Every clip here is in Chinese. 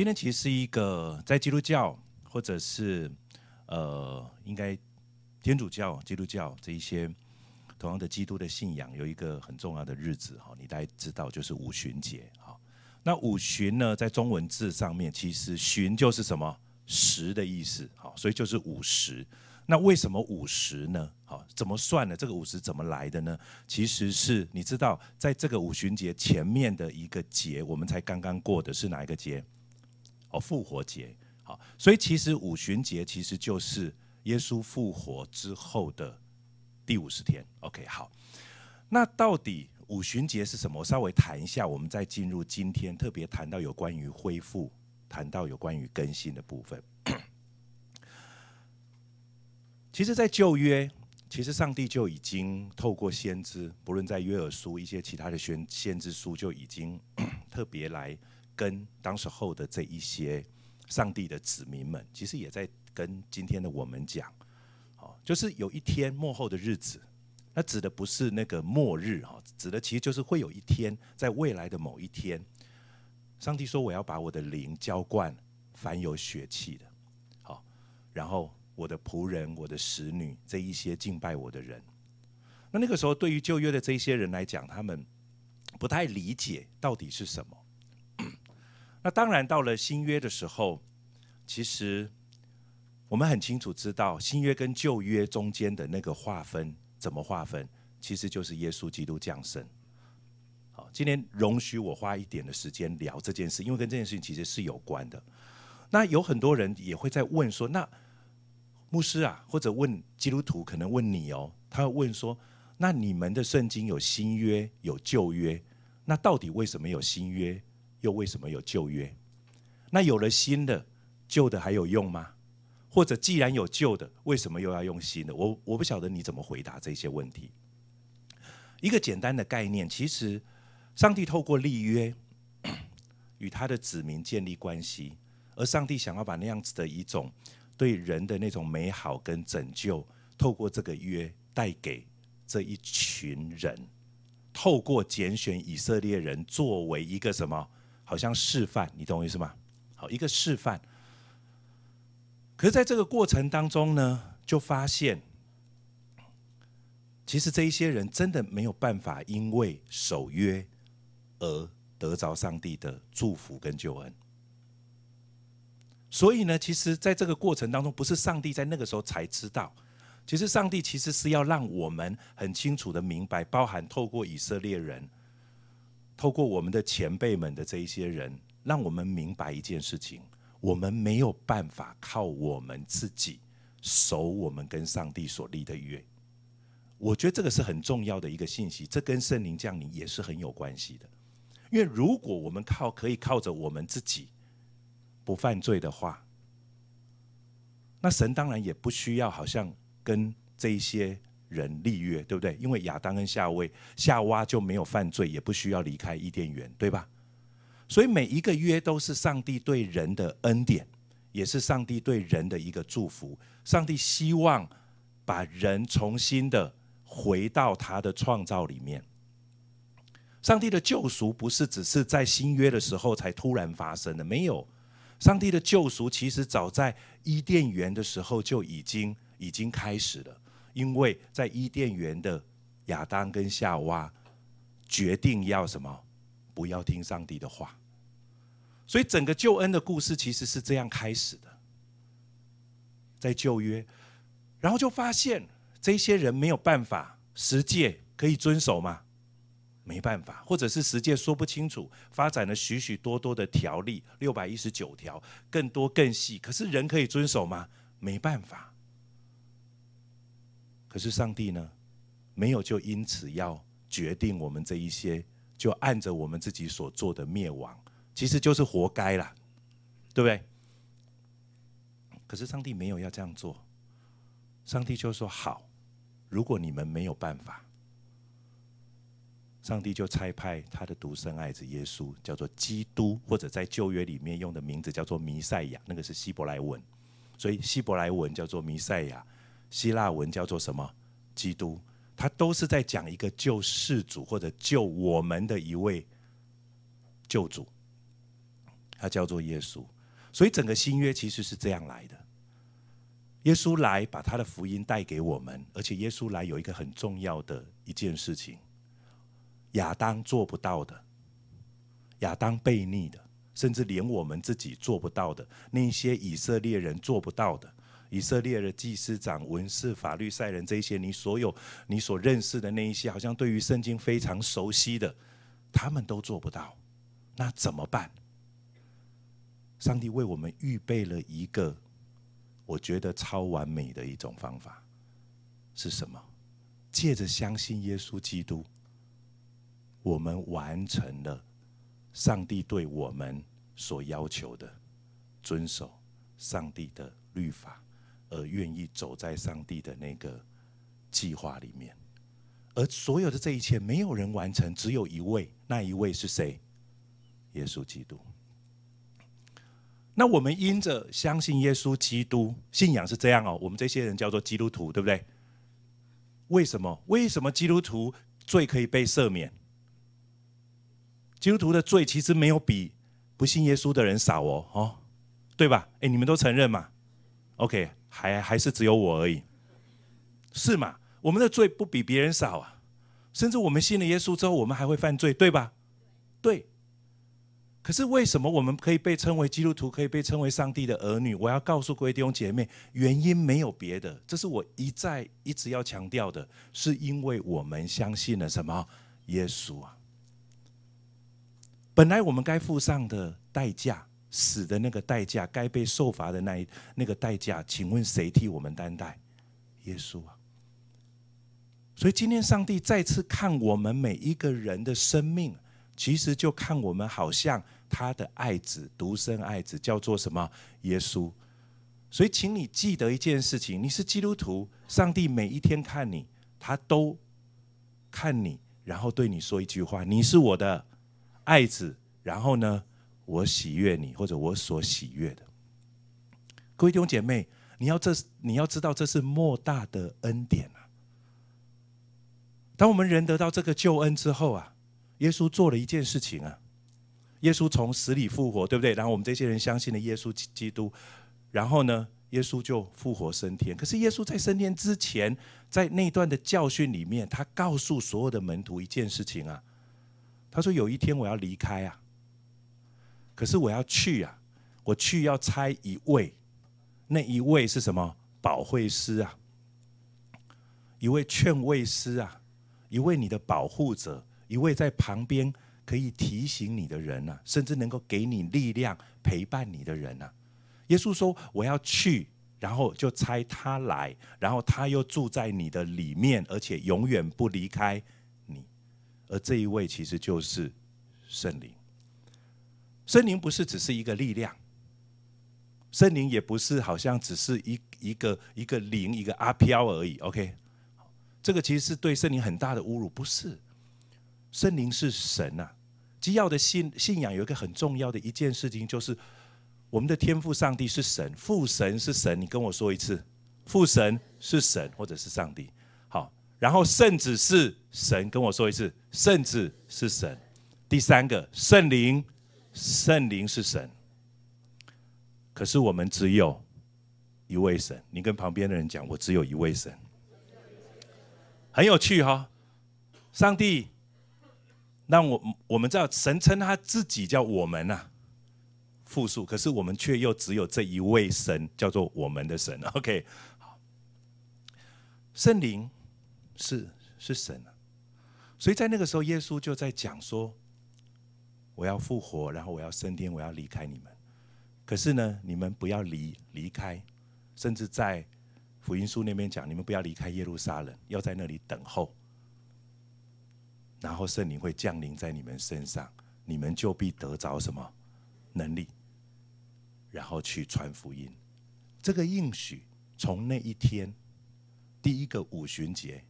今天其实是一个在基督教或者是呃，应该天主教、基督教这一些同样的基督的信仰有一个很重要的日子哈，你大概知道就是五旬节哈。那五旬呢，在中文字上面，其实旬就是什么十的意思哈，所以就是五十。那为什么五十呢？哈，怎么算的？这个五十怎么来的呢？其实是你知道，在这个五旬节前面的一个节，我们才刚刚过的是哪一个节？哦，复活节好，所以其实五旬节其实就是耶稣复活之后的第五十天。OK，好，那到底五旬节是什么？稍微谈一下，我们再进入今天特别谈到有关于恢复、谈到有关于更新的部分。其实，在旧约，其实上帝就已经透过先知，不论在约珥书一些其他的宣先知书，就已经 特别来。跟当时候的这一些上帝的子民们，其实也在跟今天的我们讲，哦，就是有一天幕后的日子，那指的不是那个末日哈，指的其实就是会有一天，在未来的某一天，上帝说我要把我的灵浇灌凡有血气的，好，然后我的仆人、我的使女这一些敬拜我的人，那那个时候对于旧约的这些人来讲，他们不太理解到底是什么。那当然，到了新约的时候，其实我们很清楚知道新约跟旧约中间的那个划分怎么划分，其实就是耶稣基督降生。好，今天容许我花一点的时间聊这件事，因为跟这件事情其实是有关的。那有很多人也会在问说，那牧师啊，或者问基督徒，可能问你哦，他会问说，那你们的圣经有新约有旧约，那到底为什么有新约？又为什么有旧约？那有了新的，旧的还有用吗？或者既然有旧的，为什么又要用新的？我我不晓得你怎么回答这些问题。一个简单的概念，其实上帝透过立约 与他的子民建立关系，而上帝想要把那样子的一种对人的那种美好跟拯救，透过这个约带给这一群人，透过拣选以色列人作为一个什么？好像示范，你懂我意思吗？好，一个示范。可是，在这个过程当中呢，就发现，其实这一些人真的没有办法，因为守约而得着上帝的祝福跟救恩。所以呢，其实在这个过程当中，不是上帝在那个时候才知道，其实上帝其实是要让我们很清楚的明白，包含透过以色列人。透过我们的前辈们的这一些人，让我们明白一件事情：我们没有办法靠我们自己守我们跟上帝所立的约。我觉得这个是很重要的一个信息，这跟圣灵降临也是很有关系的。因为如果我们靠可以靠着我们自己不犯罪的话，那神当然也不需要好像跟这一些。人立约，对不对？因为亚当跟夏威夏娃就没有犯罪，也不需要离开伊甸园，对吧？所以每一个约都是上帝对人的恩典，也是上帝对人的一个祝福。上帝希望把人重新的回到他的创造里面。上帝的救赎不是只是在新约的时候才突然发生的，没有。上帝的救赎其实早在伊甸园的时候就已经已经开始了。因为在伊甸园的亚当跟夏娃决定要什么？不要听上帝的话，所以整个救恩的故事其实是这样开始的，在旧约，然后就发现这些人没有办法实践，可以遵守吗？没办法，或者是实践说不清楚，发展了许许多多的条例，六百一十九条，更多更细，可是人可以遵守吗？没办法。可是上帝呢，没有就因此要决定我们这一些，就按着我们自己所做的灭亡，其实就是活该啦，对不对？可是上帝没有要这样做，上帝就说：“好，如果你们没有办法，上帝就差派他的独生爱子耶稣，叫做基督，或者在旧约里面用的名字叫做弥赛亚，那个是希伯来文，所以希伯来文叫做弥赛亚。”希腊文叫做什么？基督，他都是在讲一个救世主或者救我们的一位救主，他叫做耶稣。所以整个新约其实是这样来的：耶稣来把他的福音带给我们，而且耶稣来有一个很重要的一件事情，亚当做不到的，亚当被逆的，甚至连我们自己做不到的，那些以色列人做不到的。以色列的祭司长、文士、法律赛人，这些你所有你所认识的那一些，好像对于圣经非常熟悉的，他们都做不到，那怎么办？上帝为我们预备了一个，我觉得超完美的一种方法，是什么？借着相信耶稣基督，我们完成了上帝对我们所要求的，遵守上帝的律法。而愿意走在上帝的那个计划里面，而所有的这一切没有人完成，只有一位，那一位是谁？耶稣基督。那我们因着相信耶稣基督，信仰是这样哦。我们这些人叫做基督徒，对不对？为什么？为什么基督徒罪可以被赦免？基督徒的罪其实没有比不信耶稣的人少哦，哦，对吧？哎，你们都承认嘛？OK。还还是只有我而已，是吗？我们的罪不比别人少啊，甚至我们信了耶稣之后，我们还会犯罪，对吧？对。可是为什么我们可以被称为基督徒，可以被称为上帝的儿女？我要告诉各位弟兄姐妹，原因没有别的，这是我一再一直要强调的，是因为我们相信了什么耶稣啊？本来我们该付上的代价。死的那个代价，该被受罚的那一那个代价，请问谁替我们担待？耶稣啊！所以今天上帝再次看我们每一个人的生命，其实就看我们，好像他的爱子，独生爱子，叫做什么？耶稣。所以，请你记得一件事情：你是基督徒，上帝每一天看你，他都看你，然后对你说一句话：“你是我的爱子。”然后呢？我喜悦你，或者我所喜悦的，各位弟兄姐妹，你要这，你要知道这是莫大的恩典啊！当我们人得到这个救恩之后啊，耶稣做了一件事情啊，耶稣从死里复活，对不对？然后我们这些人相信了耶稣基督，然后呢，耶稣就复活升天。可是耶稣在升天之前，在那段的教训里面，他告诉所有的门徒一件事情啊，他说：“有一天我要离开啊。”可是我要去啊，我去要猜一位，那一位是什么？保惠师啊，一位劝慰师啊，一位你的保护者，一位在旁边可以提醒你的人啊，甚至能够给你力量陪伴你的人啊。耶稣说我要去，然后就猜他来，然后他又住在你的里面，而且永远不离开你。而这一位其实就是圣灵。圣灵不是只是一个力量，圣灵也不是好像只是一一个一个灵一个阿飘而已。OK，这个其实是对圣灵很大的侮辱，不是？圣灵是神呐。基要的信信仰有一个很重要的一件事情，就是我们的天赋上帝是神，父神是神。你跟我说一次，父神是神或者是上帝。好，然后圣子是神，跟我说一次，圣子是神。第三个，圣灵。圣灵是神，可是我们只有一位神。你跟旁边的人讲，我只有一位神，很有趣哈。上帝让我，我们知道，神称他自己叫我们啊，复数。可是我们却又只有这一位神，叫做我们的神。OK，好，圣灵是是神，所以在那个时候，耶稣就在讲说。我要复活，然后我要升天，我要离开你们。可是呢，你们不要离离开，甚至在福音书那边讲，你们不要离开耶路撒冷，要在那里等候。然后圣灵会降临在你们身上，你们就必得着什么能力，然后去传福音。这个应许从那一天，第一个五旬节。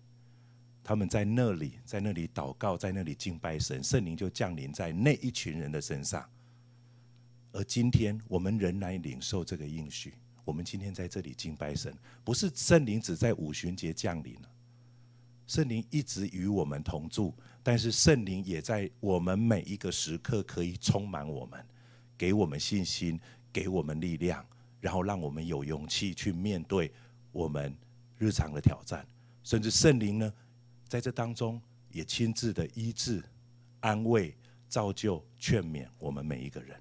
他们在那里，在那里祷告，在那里敬拜神，圣灵就降临在那一群人的身上。而今天我们仍然领受这个应许。我们今天在这里敬拜神，不是圣灵只在五旬节降临了，圣灵一直与我们同住。但是圣灵也在我们每一个时刻可以充满我们，给我们信心，给我们力量，然后让我们有勇气去面对我们日常的挑战。甚至圣灵呢？在这当中，也亲自的医治、安慰、造就、劝勉我们每一个人。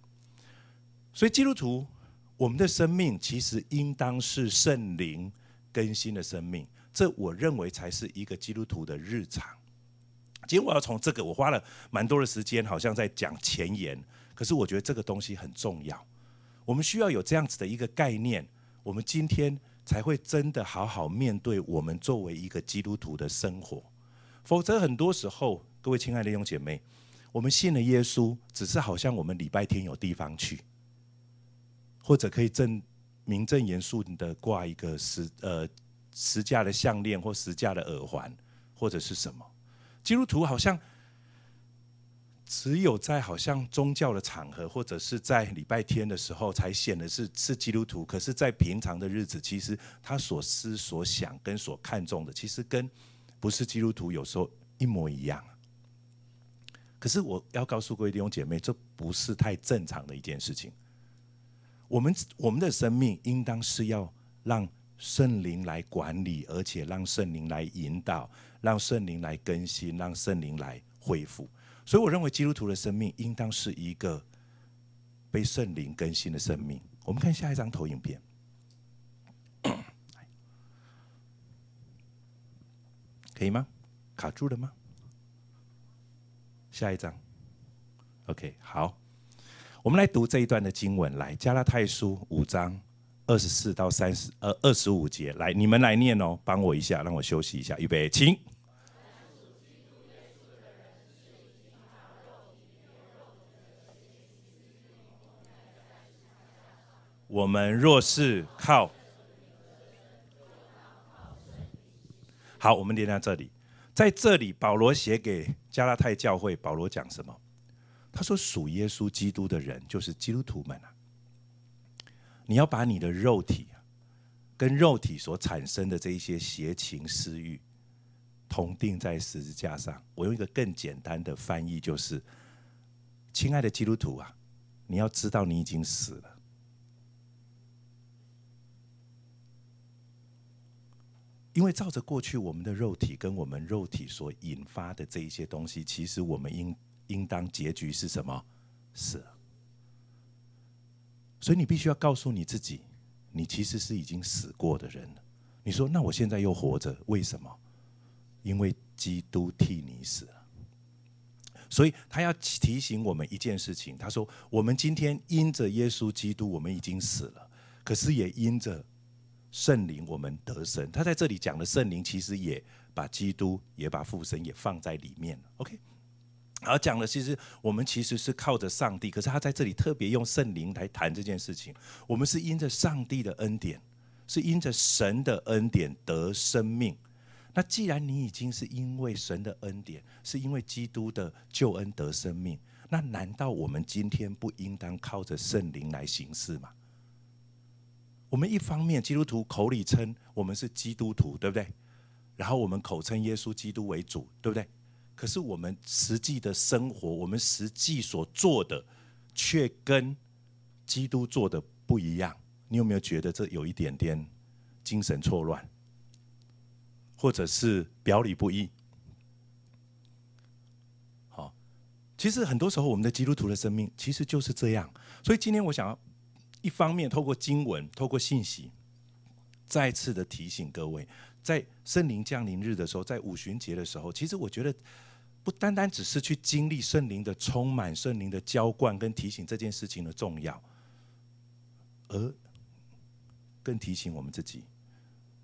所以，基督徒我们的生命其实应当是圣灵更新的生命，这我认为才是一个基督徒的日常。今天我要从这个，我花了蛮多的时间，好像在讲前言，可是我觉得这个东西很重要。我们需要有这样子的一个概念，我们今天才会真的好好面对我们作为一个基督徒的生活。否则，很多时候，各位亲爱的弟兄姐妹，我们信了耶稣，只是好像我们礼拜天有地方去，或者可以正名正言顺的挂一个十呃十架的项链或十架的耳环，或者是什么基督徒，好像只有在好像宗教的场合或者是在礼拜天的时候才显得是是基督徒，可是在平常的日子，其实他所思所想跟所看重的，其实跟。不是基督徒有时候一模一样，可是我要告诉各位弟兄姐妹，这不是太正常的一件事情。我们我们的生命应当是要让圣灵来管理，而且让圣灵来引导，让圣灵来更新，让圣灵来恢复。所以，我认为基督徒的生命应当是一个被圣灵更新的生命。我们看下一张投影片。可以吗？卡住了吗？下一张。OK，好，我们来读这一段的经文，来，加拉太书五章二十四到三十呃二十五节，来，你们来念哦，帮我一下，让我休息一下，预备，请。我们若是靠。好，我们连到这里，在这里，保罗写给加拉太教会，保罗讲什么？他说属耶稣基督的人，就是基督徒们啊，你要把你的肉体啊，跟肉体所产生的这一些邪情私欲，同定在十字架上。我用一个更简单的翻译，就是，亲爱的基督徒啊，你要知道你已经死了。因为照着过去，我们的肉体跟我们肉体所引发的这一些东西，其实我们应应当结局是什么？死。所以你必须要告诉你自己，你其实是已经死过的人了。你说，那我现在又活着，为什么？因为基督替你死。了。所以他要提醒我们一件事情，他说：我们今天因着耶稣基督，我们已经死了，可是也因着。圣灵，我们得神。他在这里讲的圣灵，其实也把基督、也把父神也放在里面。OK，好讲的其实我们其实是靠着上帝，可是他在这里特别用圣灵来谈这件事情。我们是因着上帝的恩典，是因着神的恩典得生命。那既然你已经是因为神的恩典，是因为基督的救恩得生命，那难道我们今天不应当靠着圣灵来行事吗？我们一方面基督徒口里称我们是基督徒，对不对？然后我们口称耶稣基督为主，对不对？可是我们实际的生活，我们实际所做的，却跟基督做的不一样。你有没有觉得这有一点点精神错乱，或者是表里不一？好，其实很多时候我们的基督徒的生命其实就是这样。所以今天我想要。一方面透过经文、透过信息，再次的提醒各位，在圣灵降临日的时候，在五旬节的时候，其实我觉得不单单只是去经历圣灵的充满、圣灵的浇灌跟提醒这件事情的重要，而更提醒我们自己，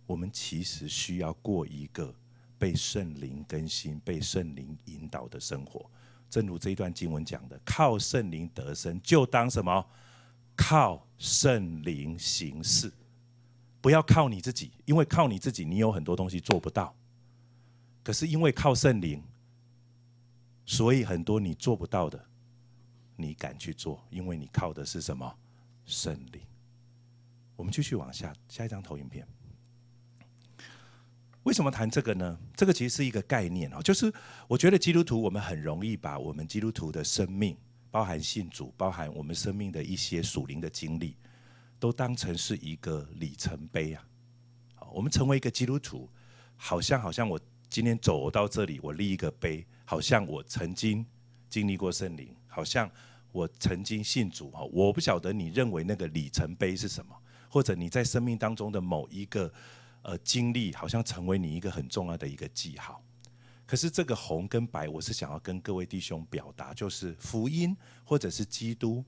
我们其实需要过一个被圣灵更新、被圣灵引导的生活。正如这一段经文讲的：“靠圣灵得生，就当什么？”靠圣灵行事，不要靠你自己，因为靠你自己，你有很多东西做不到。可是因为靠圣灵，所以很多你做不到的，你敢去做，因为你靠的是什么？圣灵。我们继续往下，下一张投影片。为什么谈这个呢？这个其实是一个概念哦，就是我觉得基督徒，我们很容易把我们基督徒的生命。包含信主，包含我们生命的一些属灵的经历，都当成是一个里程碑啊！好，我们成为一个基督徒，好像好像我今天走到这里，我立一个碑，好像我曾经经历过圣灵，好像我曾经信主啊！我不晓得你认为那个里程碑是什么，或者你在生命当中的某一个呃经历，好像成为你一个很重要的一个记号。可是这个红跟白，我是想要跟各位弟兄表达，就是福音或者是基督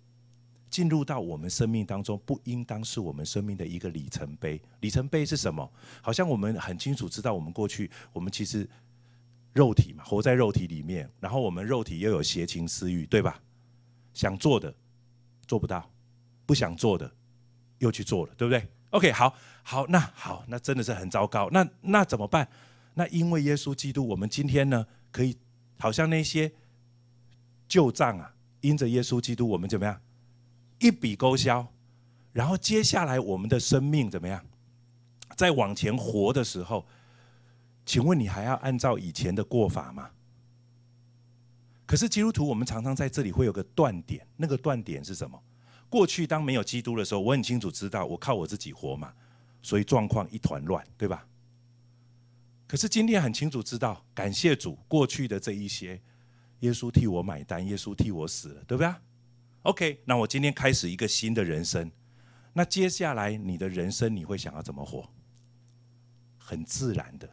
进入到我们生命当中，不应当是我们生命的一个里程碑。里程碑是什么？好像我们很清楚知道，我们过去我们其实肉体嘛，活在肉体里面，然后我们肉体又有邪情私欲，对吧？想做的做不到，不想做的又去做了，对不对？OK，好，好，那好，那真的是很糟糕。那那怎么办？那因为耶稣基督，我们今天呢，可以好像那些旧账啊，因着耶稣基督，我们怎么样一笔勾销？然后接下来我们的生命怎么样？在往前活的时候，请问你还要按照以前的过法吗？可是基督徒，我们常常在这里会有个断点，那个断点是什么？过去当没有基督的时候，我很清楚知道，我靠我自己活嘛，所以状况一团乱，对吧？可是今天很清楚知道，感谢主，过去的这一些，耶稣替我买单，耶稣替我死了，对不对啊？OK，那我今天开始一个新的人生，那接下来你的人生你会想要怎么活？很自然的，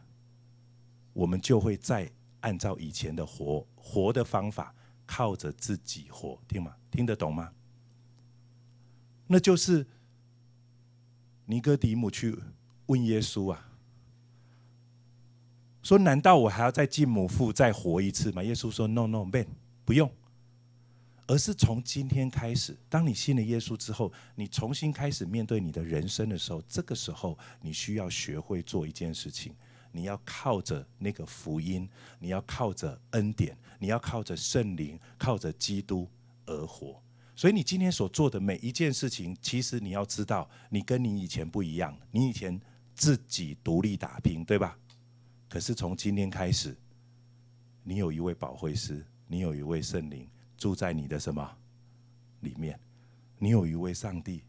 我们就会再按照以前的活活的方法，靠着自己活，听吗？听得懂吗？那就是尼哥底母去问耶稣啊。说：“难道我还要再继母父再活一次吗？”耶稣说：“No, No, man，不用。而是从今天开始，当你信了耶稣之后，你重新开始面对你的人生的时候，这个时候你需要学会做一件事情：你要靠着那个福音，你要靠着恩典，你要靠着圣灵，靠着基督而活。所以你今天所做的每一件事情，其实你要知道，你跟你以前不一样。你以前自己独立打拼，对吧？”可是从今天开始，你有一位保惠师，你有一位圣灵住在你的什么里面？你有一位上帝，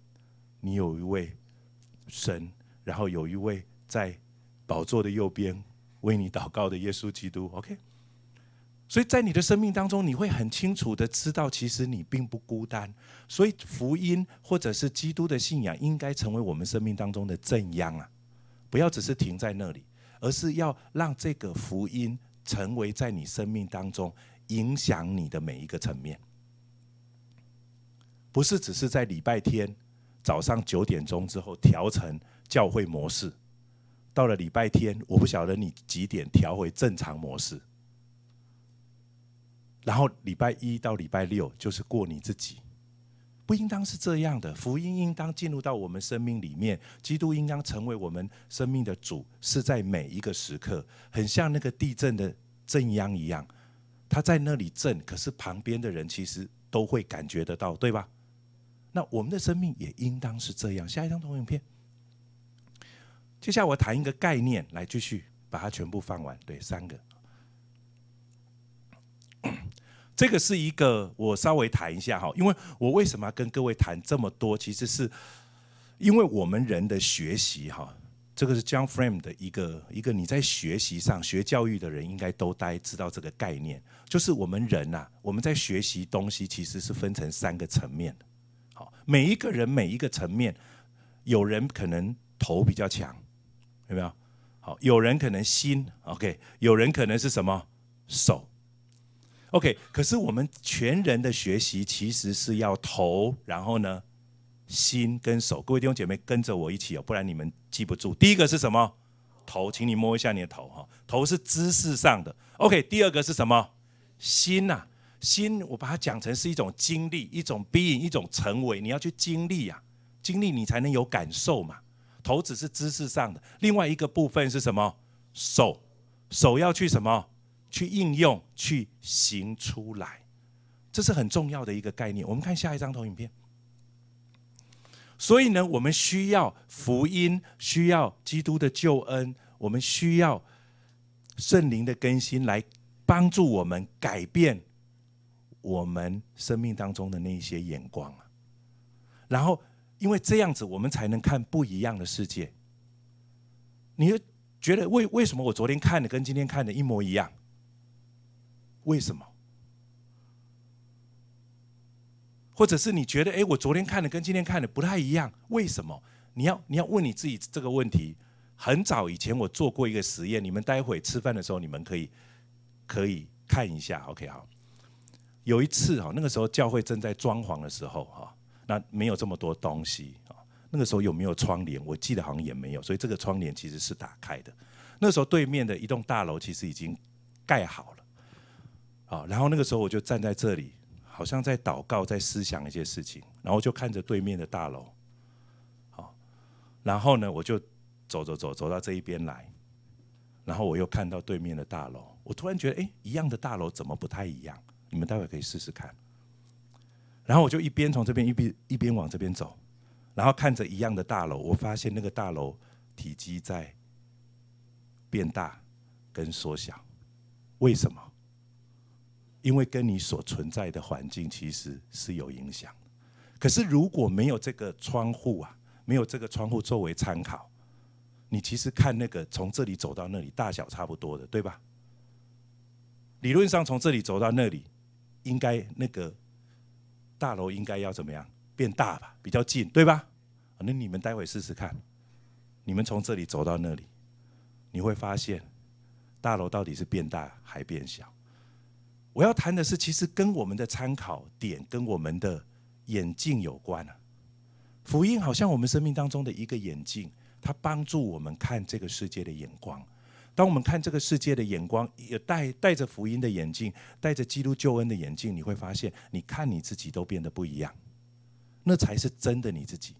你有一位神，然后有一位在宝座的右边为你祷告的耶稣基督。OK，所以在你的生命当中，你会很清楚的知道，其实你并不孤单。所以福音或者是基督的信仰，应该成为我们生命当中的正央啊，不要只是停在那里。而是要让这个福音成为在你生命当中影响你的每一个层面，不是只是在礼拜天早上九点钟之后调成教会模式，到了礼拜天我不晓得你几点调回正常模式，然后礼拜一到礼拜六就是过你自己。不应当是这样的，福音应当进入到我们生命里面，基督应当成为我们生命的主，是在每一个时刻，很像那个地震的震央一样，他在那里震，可是旁边的人其实都会感觉得到，对吧？那我们的生命也应当是这样。下一张投影片，接下来我谈一个概念，来继续把它全部放完，对，三个。这个是一个，我稍微谈一下哈，因为我为什么要跟各位谈这么多，其实是因为我们人的学习哈，这个是 John Frame 的一个一个，你在学习上学教育的人应该都该知道这个概念，就是我们人呐，我们在学习东西其实是分成三个层面的，好，每一个人每一个层面，有人可能头比较强，有没有？好，有人可能心 OK，有人可能是什么手。OK，可是我们全人的学习其实是要头，然后呢，心跟手。各位弟兄姐妹，跟着我一起哦，不然你们记不住。第一个是什么？头，请你摸一下你的头哈，头是姿势上的。OK，第二个是什么？心呐，心我把它讲成是一种经历，一种逼引，一种成为，你要去经历呀，经历你才能有感受嘛。头只是姿势上的，另外一个部分是什么？手，手要去什么？去应用、去行出来，这是很重要的一个概念。我们看下一张投影片。所以呢，我们需要福音，需要基督的救恩，我们需要圣灵的更新，来帮助我们改变我们生命当中的那一些眼光啊。然后，因为这样子，我们才能看不一样的世界。你觉得为为什么我昨天看的跟今天看的一模一样？为什么？或者是你觉得，哎，我昨天看的跟今天看的不太一样，为什么？你要你要问你自己这个问题。很早以前我做过一个实验，你们待会吃饭的时候你们可以可以看一下。OK，好。有一次哈，那个时候教会正在装潢的时候哈，那没有这么多东西啊。那个时候有没有窗帘？我记得好像也没有，所以这个窗帘其实是打开的。那时候对面的一栋大楼其实已经盖好了。好，然后那个时候我就站在这里，好像在祷告，在思想一些事情，然后就看着对面的大楼，好，然后呢，我就走走走走到这一边来，然后我又看到对面的大楼，我突然觉得，哎，一样的大楼怎么不太一样？你们待会可以试试看。然后我就一边从这边一边一边往这边走，然后看着一样的大楼，我发现那个大楼体积在变大跟缩小，为什么？因为跟你所存在的环境其实是有影响，可是如果没有这个窗户啊，没有这个窗户作为参考，你其实看那个从这里走到那里大小差不多的，对吧？理论上从这里走到那里，应该那个大楼应该要怎么样变大吧？比较近，对吧？那你们待会试试看，你们从这里走到那里，你会发现大楼到底是变大还变小？我要谈的是，其实跟我们的参考点、跟我们的眼镜有关啊。福音好像我们生命当中的一个眼镜，它帮助我们看这个世界的眼光。当我们看这个世界的眼光，也带带着福音的眼镜，带着基督救恩的眼镜，你会发现，你看你自己都变得不一样。那才是真的你自己。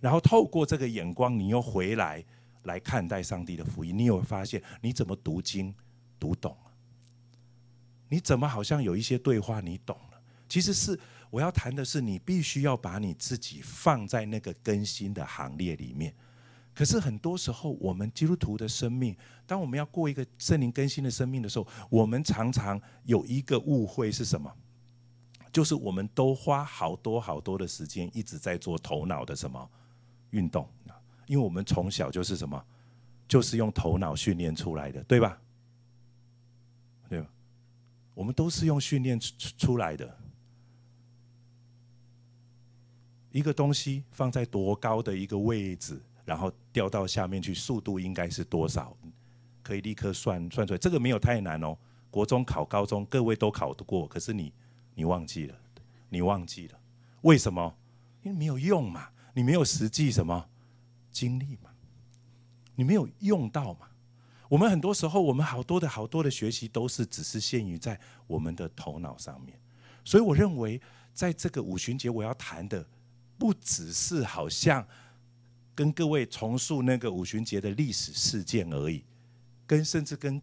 然后透过这个眼光，你又回来来看待上帝的福音，你有发现你怎么读经、读懂？你怎么好像有一些对话你懂了？其实是我要谈的是，你必须要把你自己放在那个更新的行列里面。可是很多时候，我们基督徒的生命，当我们要过一个圣灵更新的生命的时候，我们常常有一个误会是什么？就是我们都花好多好多的时间一直在做头脑的什么运动，因为我们从小就是什么，就是用头脑训练出来的，对吧？我们都是用训练出出来的，一个东西放在多高的一个位置，然后掉到下面去，速度应该是多少，可以立刻算算出来。这个没有太难哦，国中考、高中各位都考得过，可是你你忘记了，你忘记了，为什么？因为没有用嘛，你没有实际什么经历嘛，你没有用到嘛。我们很多时候，我们好多的好多的学习，都是只是限于在我们的头脑上面。所以，我认为在这个五旬节，我要谈的不只是好像跟各位重塑那个五旬节的历史事件而已，跟甚至跟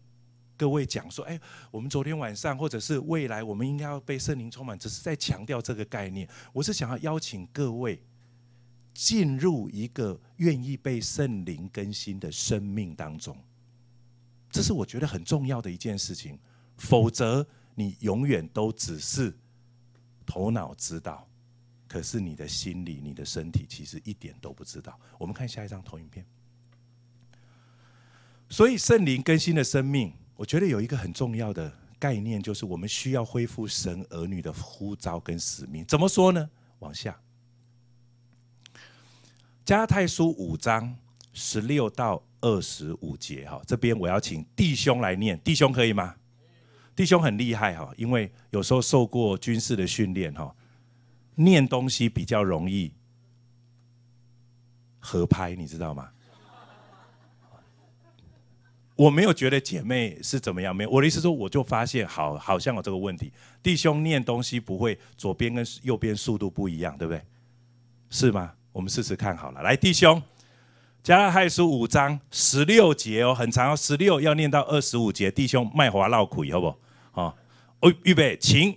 各位讲说，哎，我们昨天晚上，或者是未来，我们应该要被圣灵充满，只是在强调这个概念。我是想要邀请各位进入一个愿意被圣灵更新的生命当中。这是我觉得很重要的一件事情，否则你永远都只是头脑知道，可是你的心理、你的身体其实一点都不知道。我们看下一张投影片。所以圣灵更新的生命，我觉得有一个很重要的概念，就是我们需要恢复神儿女的呼召跟使命。怎么说呢？往下，加泰书五章。十六到二十五节，哈，这边我要请弟兄来念，弟兄可以吗？弟兄很厉害，哈，因为有时候受过军事的训练，哈，念东西比较容易合拍，你知道吗？我没有觉得姐妹是怎么样，没有，我的意思说，我就发现，好，好像有这个问题，弟兄念东西不会，左边跟右边速度不一样，对不对？是吗？我们试试看好了，来，弟兄。加拉太书五章十六节哦，很长，哦，十六要念到二十五节，弟兄卖华绕口，好不？好，哦，预备，请。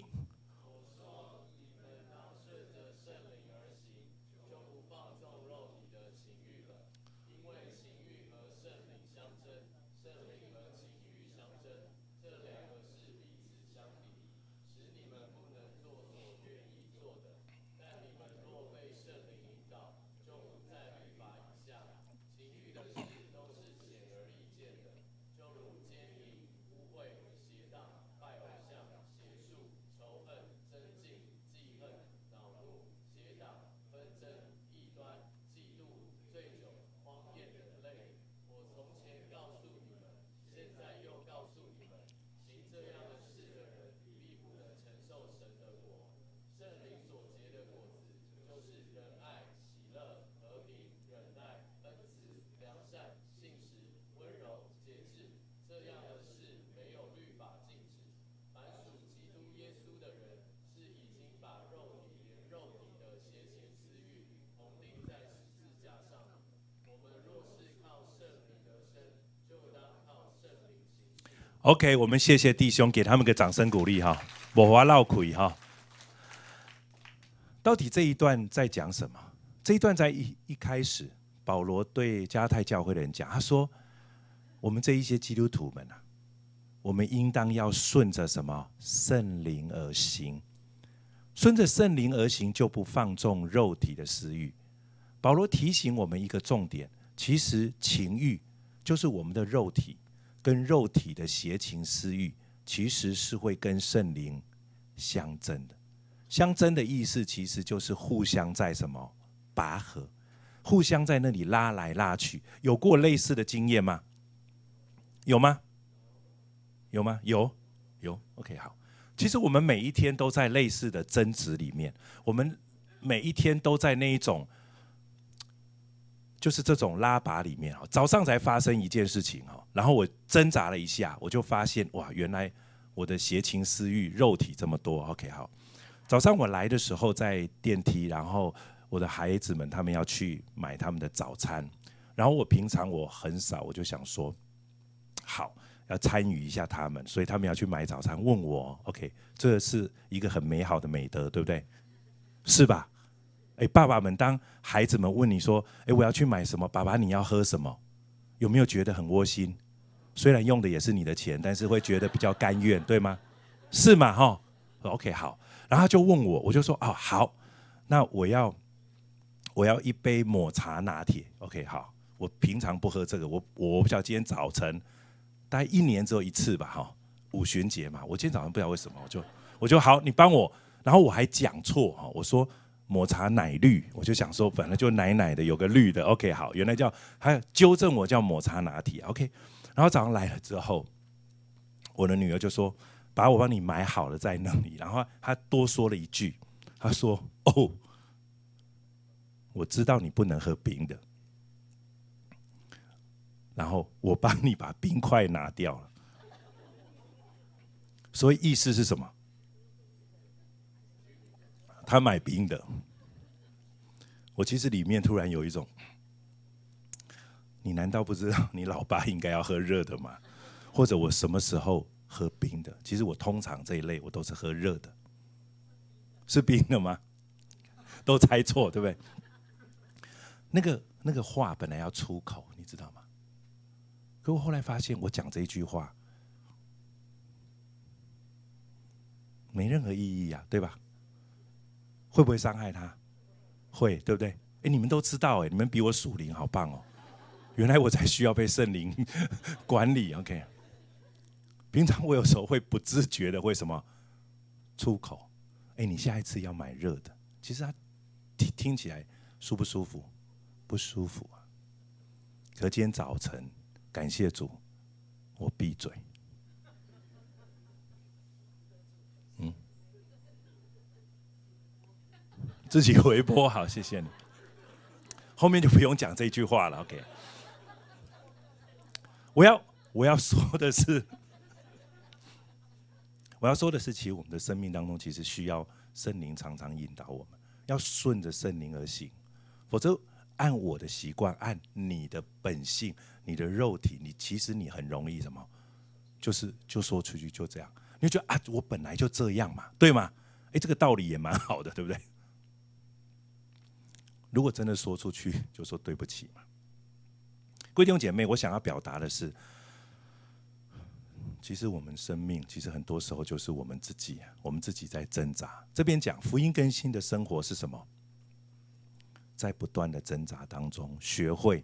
OK，我们谢谢弟兄，给他们个掌声鼓励哈。我话唠亏哈。到底这一段在讲什么？这一段在一一开始，保罗对加泰教会的人讲，他说：“我们这一些基督徒们啊，我们应当要顺着什么圣灵而行，顺着圣灵而行，就不放纵肉体的私欲。”保罗提醒我们一个重点，其实情欲就是我们的肉体。跟肉体的邪情私欲，其实是会跟圣灵相争的。相争的意思，其实就是互相在什么拔河，互相在那里拉来拉去。有过类似的经验吗？有吗？有吗？有有。OK，好。其实我们每一天都在类似的争执里面，我们每一天都在那一种。就是这种拉拔里面哈，早上才发生一件事情哦，然后我挣扎了一下，我就发现哇，原来我的邪情私欲肉体这么多。OK，好，早上我来的时候在电梯，然后我的孩子们他们要去买他们的早餐，然后我平常我很少，我就想说，好要参与一下他们，所以他们要去买早餐，问我 OK，这是一个很美好的美德，对不对？是吧？哎，爸爸们，当孩子们问你说：“哎，我要去买什么？”爸爸，你要喝什么？有没有觉得很窝心？虽然用的也是你的钱，但是会觉得比较甘愿，对吗？是吗？哈，OK，好。然后他就问我，我就说：“哦，好，那我要我要一杯抹茶拿铁。”OK，好。我平常不喝这个，我我不晓今天早晨大概一年只有一次吧，哈，五旬节嘛。我今天早上不知道为什么，我就我就好，你帮我。然后我还讲错哈，我说。抹茶奶绿，我就想说，反正就奶奶的，有个绿的，OK，好，原来叫他纠正我叫抹茶拿铁，OK。然后早上来了之后，我的女儿就说：“把我帮你买好了在那里。”然后她多说了一句：“她说哦，我知道你不能喝冰的，然后我帮你把冰块拿掉了。”所以意思是什么？他买冰的，我其实里面突然有一种，你难道不知道你老爸应该要喝热的吗？或者我什么时候喝冰的？其实我通常这一类我都是喝热的，是冰的吗？都猜错对不对？那个那个话本来要出口，你知道吗？可我后来发现，我讲这一句话没任何意义呀，对吧？会不会伤害他？会，对不对？哎，你们都知道，哎，你们比我属灵好棒哦。原来我才需要被圣灵 管理，OK？平常我有时候会不自觉的会什么出口？哎，你下一次要买热的，其实他听听起来舒不舒服？不舒服啊。可今天早晨，感谢主，我闭嘴。自己回播 好，谢谢你。后面就不用讲这句话了，OK。我要我要说的是，我要说的是，其 实我们的生命当中，其实需要圣灵常常引导我们，要顺着圣灵而行，否则按我的习惯，按你的本性，你的肉体，你其实你很容易什么，就是就说出去就这样，你就觉得啊，我本来就这样嘛，对吗？哎，这个道理也蛮好的，对不对？如果真的说出去，就说对不起嘛。弟兄姐妹，我想要表达的是，其实我们生命，其实很多时候就是我们自己，我们自己在挣扎。这边讲福音更新的生活是什么？在不断的挣扎当中，学会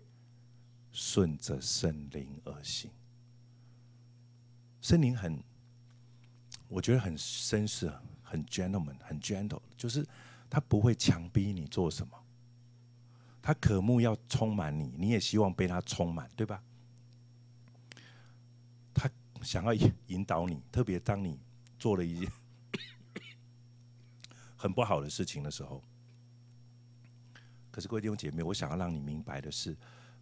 顺着圣灵而行。圣灵很，我觉得很绅士，很 gentleman，很 gentle，就是他不会强逼你做什么。他渴慕要充满你，你也希望被他充满，对吧？他想要引引导你，特别当你做了一件 很不好的事情的时候。可是各位弟兄姐妹，我想要让你明白的是，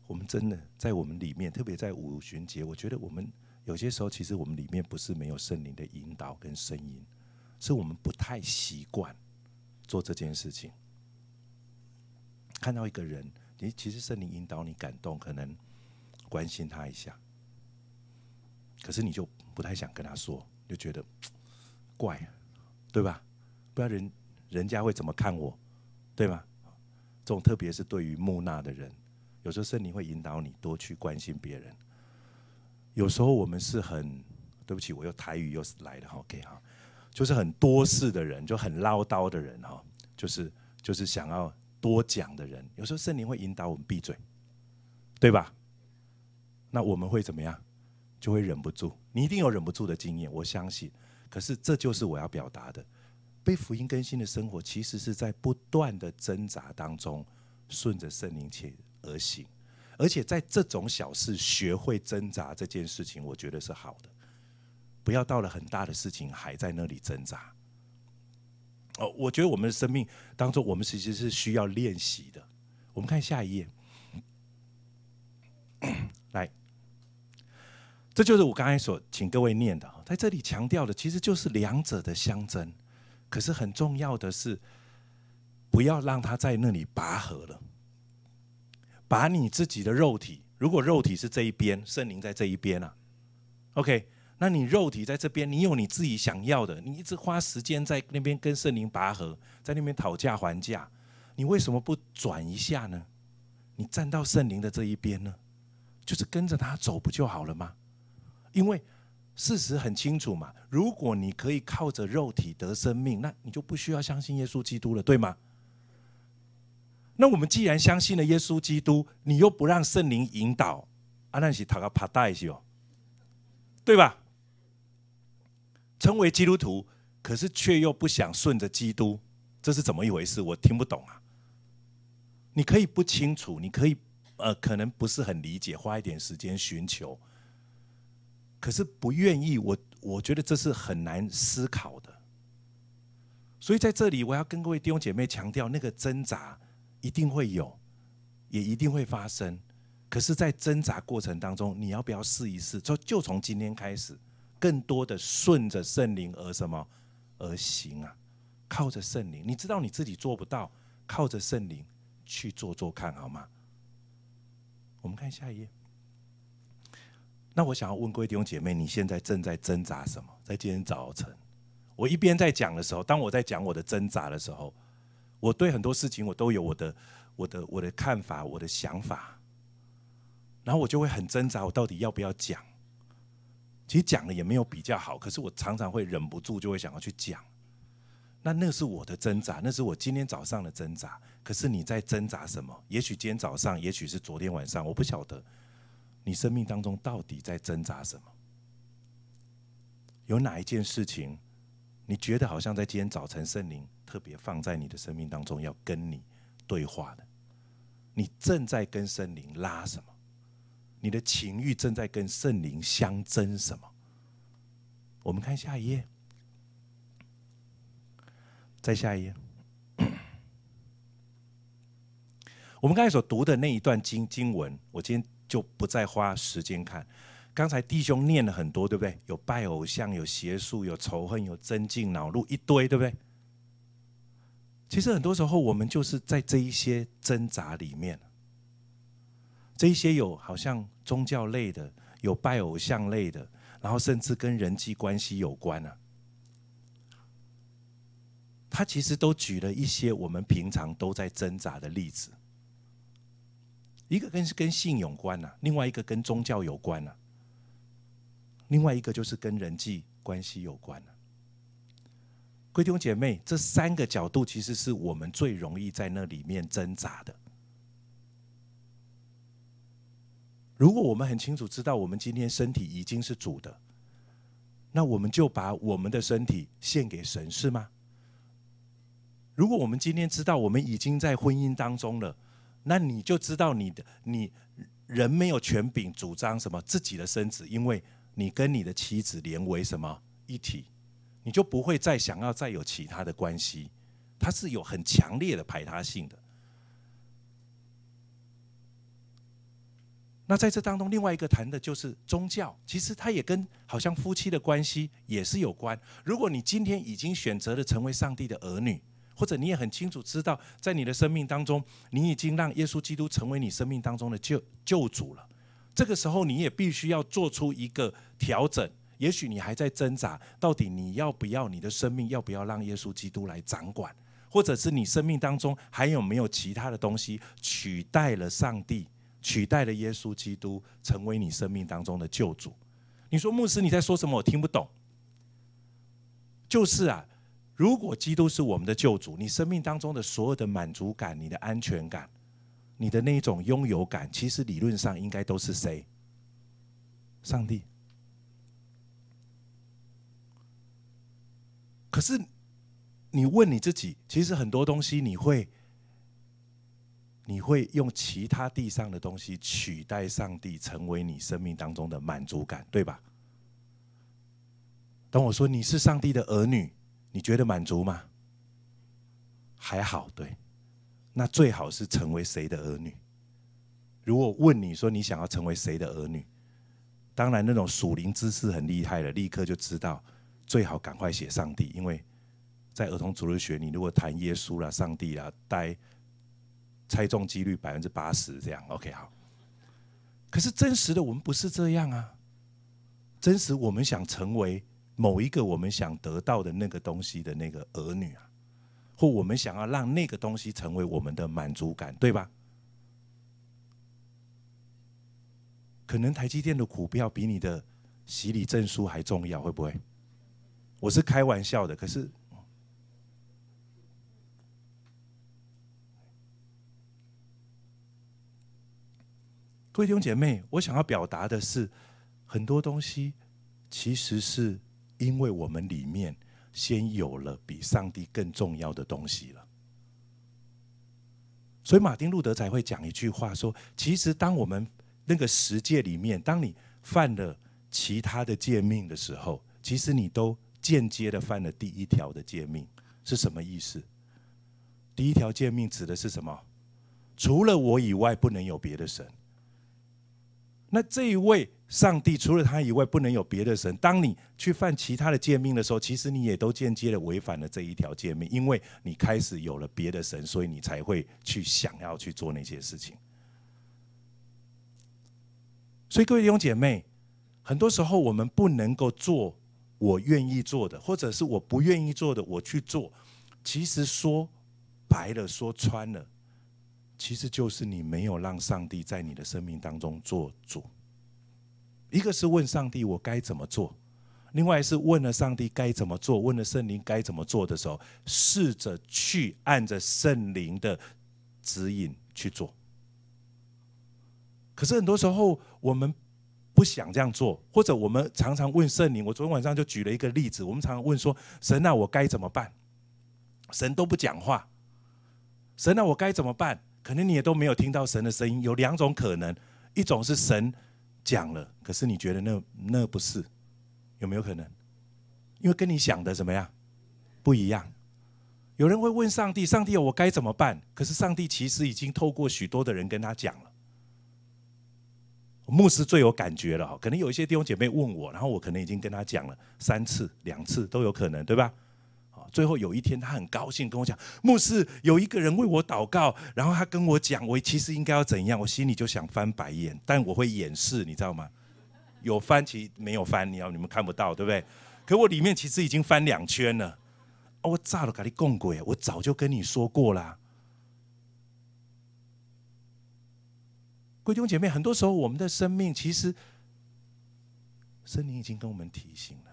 我们真的在我们里面，特别在五旬节，我觉得我们有些时候，其实我们里面不是没有圣灵的引导跟声音，是我们不太习惯做这件事情。看到一个人，你其实圣灵引导你感动，可能关心他一下，可是你就不太想跟他说，就觉得怪，对吧？不知道人人家会怎么看我，对吧？这种特别是对于木讷的人，有时候圣灵会引导你多去关心别人。有时候我们是很对不起，我又台语又来了，OK 哈，就是很多事的人，就很唠叨的人哈，就是就是想要。多讲的人，有时候圣灵会引导我们闭嘴，对吧？那我们会怎么样？就会忍不住。你一定有忍不住的经验，我相信。可是这就是我要表达的：被福音更新的生活，其实是在不断的挣扎当中，顺着圣灵前而行。而且在这种小事学会挣扎这件事情，我觉得是好的。不要到了很大的事情，还在那里挣扎。哦，我觉得我们的生命当中，我们其实是需要练习的。我们看下一页，来，这就是我刚才所请各位念的，在这里强调的其实就是两者的相争。可是很重要的是，不要让它在那里拔河了。把你自己的肉体，如果肉体是这一边，圣灵在这一边啊，OK。那你肉体在这边，你有你自己想要的，你一直花时间在那边跟圣灵拔河，在那边讨价还价，你为什么不转一下呢？你站到圣灵的这一边呢？就是跟着他走不就好了吗？因为事实很清楚嘛，如果你可以靠着肉体得生命，那你就不需要相信耶稣基督了，对吗？那我们既然相信了耶稣基督，你又不让圣灵引导，阿难西塔卡帕大西哦，对吧？称为基督徒，可是却又不想顺着基督，这是怎么一回事？我听不懂啊！你可以不清楚，你可以呃，可能不是很理解，花一点时间寻求。可是不愿意，我我觉得这是很难思考的。所以在这里，我要跟各位弟兄姐妹强调，那个挣扎一定会有，也一定会发生。可是，在挣扎过程当中，你要不要试一试？就就从今天开始。更多的顺着圣灵而什么而行啊？靠着圣灵，你知道你自己做不到，靠着圣灵去做做看好吗？我们看下一页。那我想要问各位弟兄姐妹，你现在正在挣扎什么？在今天早晨，我一边在讲的时候，当我在讲我的挣扎的时候，我对很多事情我都有我的我的我的看法，我的想法，然后我就会很挣扎，我到底要不要讲？其实讲了也没有比较好，可是我常常会忍不住就会想要去讲，那那是我的挣扎，那是我今天早上的挣扎。可是你在挣扎什么？也许今天早上，也许是昨天晚上，我不晓得你生命当中到底在挣扎什么。有哪一件事情，你觉得好像在今天早晨圣灵特别放在你的生命当中要跟你对话的？你正在跟圣灵拉什么？你的情欲正在跟圣灵相争什么？我们看下一页，再下一页。我们刚才所读的那一段经经文，我今天就不再花时间看。刚才弟兄念了很多，对不对？有拜偶像，有邪术，有仇恨，有增进恼怒，一堆，对不对？其实很多时候，我们就是在这一些挣扎里面。这些有好像宗教类的，有拜偶像类的，然后甚至跟人际关系有关啊。他其实都举了一些我们平常都在挣扎的例子。一个跟是跟性有关呐，另外一个跟宗教有关呐，另外一个就是跟人际关系有关了。弟兄姐妹，这三个角度其实是我们最容易在那里面挣扎的。如果我们很清楚知道我们今天身体已经是主的，那我们就把我们的身体献给神，是吗？如果我们今天知道我们已经在婚姻当中了，那你就知道你的你人没有权柄主张什么自己的身子，因为你跟你的妻子连为什么一体，你就不会再想要再有其他的关系，它是有很强烈的排他性的。那在这当中，另外一个谈的就是宗教，其实它也跟好像夫妻的关系也是有关。如果你今天已经选择了成为上帝的儿女，或者你也很清楚知道，在你的生命当中，你已经让耶稣基督成为你生命当中的救救主了，这个时候你也必须要做出一个调整。也许你还在挣扎，到底你要不要你的生命，要不要让耶稣基督来掌管，或者是你生命当中还有没有其他的东西取代了上帝？取代了耶稣基督成为你生命当中的救主，你说牧师你在说什么？我听不懂。就是啊，如果基督是我们的救主，你生命当中的所有的满足感、你的安全感、你的那一种拥有感，其实理论上应该都是谁？上帝。可是你问你自己，其实很多东西你会。你会用其他地上的东西取代上帝，成为你生命当中的满足感，对吧？当我说你是上帝的儿女，你觉得满足吗？还好，对。那最好是成为谁的儿女？如果问你说你想要成为谁的儿女，当然那种属灵知识很厉害的，立刻就知道，最好赶快写上帝，因为在儿童主日学，你如果谈耶稣啦、上帝啦，待。猜中几率百分之八十，这样 OK 好。可是真实的我们不是这样啊，真实我们想成为某一个我们想得到的那个东西的那个儿女啊，或我们想要让那个东西成为我们的满足感，对吧？可能台积电的股票比你的洗礼证书还重要，会不会？我是开玩笑的，可是。各位弟兄姐妹，我想要表达的是，很多东西其实是因为我们里面先有了比上帝更重要的东西了。所以马丁路德才会讲一句话说：“其实当我们那个世界里面，当你犯了其他的诫命的时候，其实你都间接的犯了第一条的诫命。”是什么意思？第一条诫命指的是什么？除了我以外，不能有别的神。那这一位上帝除了他以外，不能有别的神。当你去犯其他的诫命的时候，其实你也都间接的违反了这一条诫命，因为你开始有了别的神，所以你才会去想要去做那些事情。所以各位弟兄姐妹，很多时候我们不能够做我愿意做的，或者是我不愿意做的，我去做。其实说白了，说穿了。其实就是你没有让上帝在你的生命当中做主。一个是问上帝我该怎么做，另外是问了上帝该怎么做，问了圣灵该怎么做的时候，试着去按着圣灵的指引去做。可是很多时候我们不想这样做，或者我们常常问圣灵。我昨天晚上就举了一个例子，我们常常问说：“神啊，我该怎么办？”神都不讲话。神啊，我该怎么办？可能你也都没有听到神的声音，有两种可能，一种是神讲了，可是你觉得那那不是，有没有可能？因为跟你想的怎么样不一样？有人会问上帝，上帝我该怎么办？可是上帝其实已经透过许多的人跟他讲了。牧师最有感觉了哈，可能有一些弟兄姐妹问我，然后我可能已经跟他讲了三次、两次都有可能，对吧？最后有一天，他很高兴跟我讲，牧师有一个人为我祷告，然后他跟我讲，我其实应该要怎样，我心里就想翻白眼，但我会掩饰，你知道吗？有翻其实没有翻，你要你们看不到，对不对？可我里面其实已经翻两圈了。我炸了，跟你共鬼，我早就跟你说过啦。贵兄姐妹，很多时候我们的生命其实，神灵已经跟我们提醒了。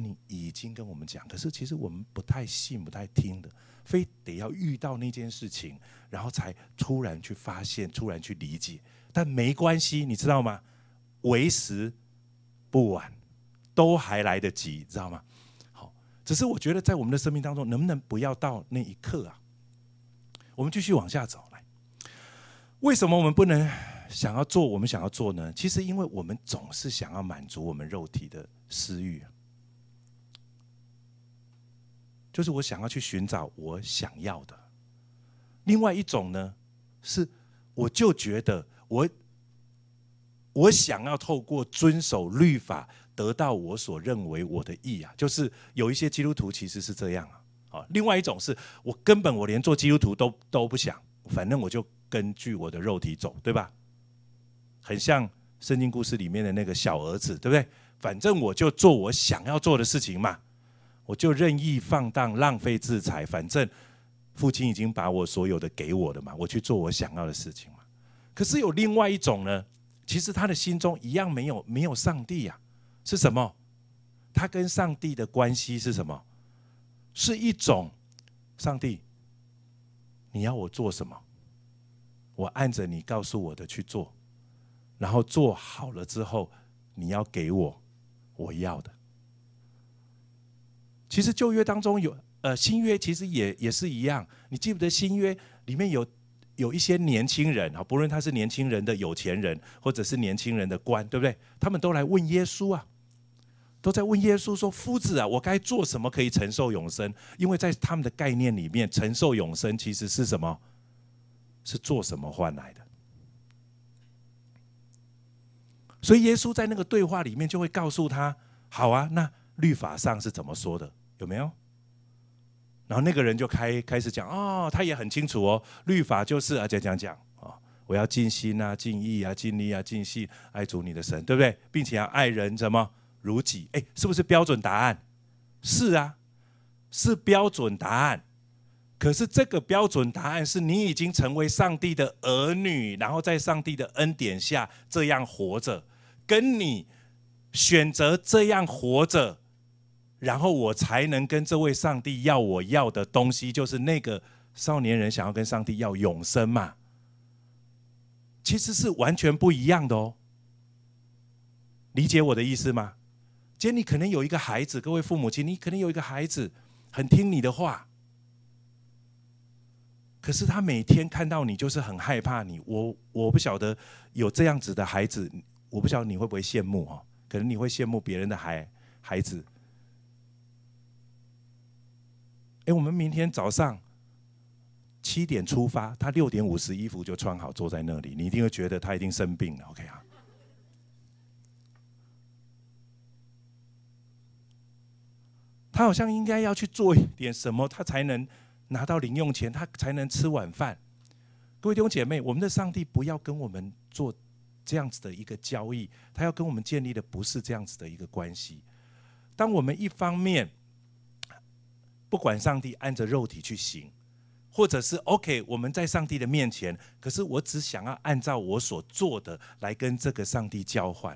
你已经跟我们讲，可是其实我们不太信、不太听的，非得要遇到那件事情，然后才突然去发现、突然去理解。但没关系，你知道吗？为时不晚，都还来得及，知道吗？好，只是我觉得在我们的生命当中，能不能不要到那一刻啊？我们继续往下走来。为什么我们不能想要做我们想要做呢？其实，因为我们总是想要满足我们肉体的私欲。就是我想要去寻找我想要的。另外一种呢，是我就觉得我我想要透过遵守律法得到我所认为我的意啊。就是有一些基督徒其实是这样啊。啊，另外一种是我根本我连做基督徒都都不想，反正我就根据我的肉体走，对吧？很像圣经故事里面的那个小儿子，对不对？反正我就做我想要做的事情嘛。我就任意放荡、浪费、自裁，反正父亲已经把我所有的给我了嘛，我去做我想要的事情嘛。可是有另外一种呢，其实他的心中一样没有没有上帝呀？是什么？他跟上帝的关系是什么？是一种，上帝，你要我做什么？我按着你告诉我的去做，然后做好了之后，你要给我我要的。其实旧约当中有，呃，新约其实也也是一样。你记不得新约里面有有一些年轻人啊，不论他是年轻人的有钱人，或者是年轻人的官，对不对？他们都来问耶稣啊，都在问耶稣说：“夫子啊，我该做什么可以承受永生？”因为在他们的概念里面，承受永生其实是什么？是做什么换来的？所以耶稣在那个对话里面就会告诉他：“好啊，那律法上是怎么说的？”有没有？然后那个人就开开始讲哦，他也很清楚哦，律法就是啊，讲讲讲啊，我要尽心啊，尽意啊，尽力啊，尽性爱主你的神，对不对？并且要爱人怎么如己，哎，是不是标准答案？是啊，是标准答案。可是这个标准答案是你已经成为上帝的儿女，然后在上帝的恩典下这样活着，跟你选择这样活着。然后我才能跟这位上帝要我要的东西，就是那个少年人想要跟上帝要永生嘛，其实是完全不一样的哦。理解我的意思吗？姐，你可能有一个孩子，各位父母亲，你可能有一个孩子很听你的话，可是他每天看到你就是很害怕你。我我不晓得有这样子的孩子，我不晓得你会不会羡慕哦，可能你会羡慕别人的孩孩子。哎，我们明天早上七点出发，他六点五十衣服就穿好，坐在那里，你一定会觉得他一定生病了，OK 啊？他好像应该要去做一点什么，他才能拿到零用钱，他才能吃晚饭。各位弟兄姐妹，我们的上帝不要跟我们做这样子的一个交易，他要跟我们建立的不是这样子的一个关系。当我们一方面，不管上帝按着肉体去行，或者是 OK，我们在上帝的面前，可是我只想要按照我所做的来跟这个上帝交换。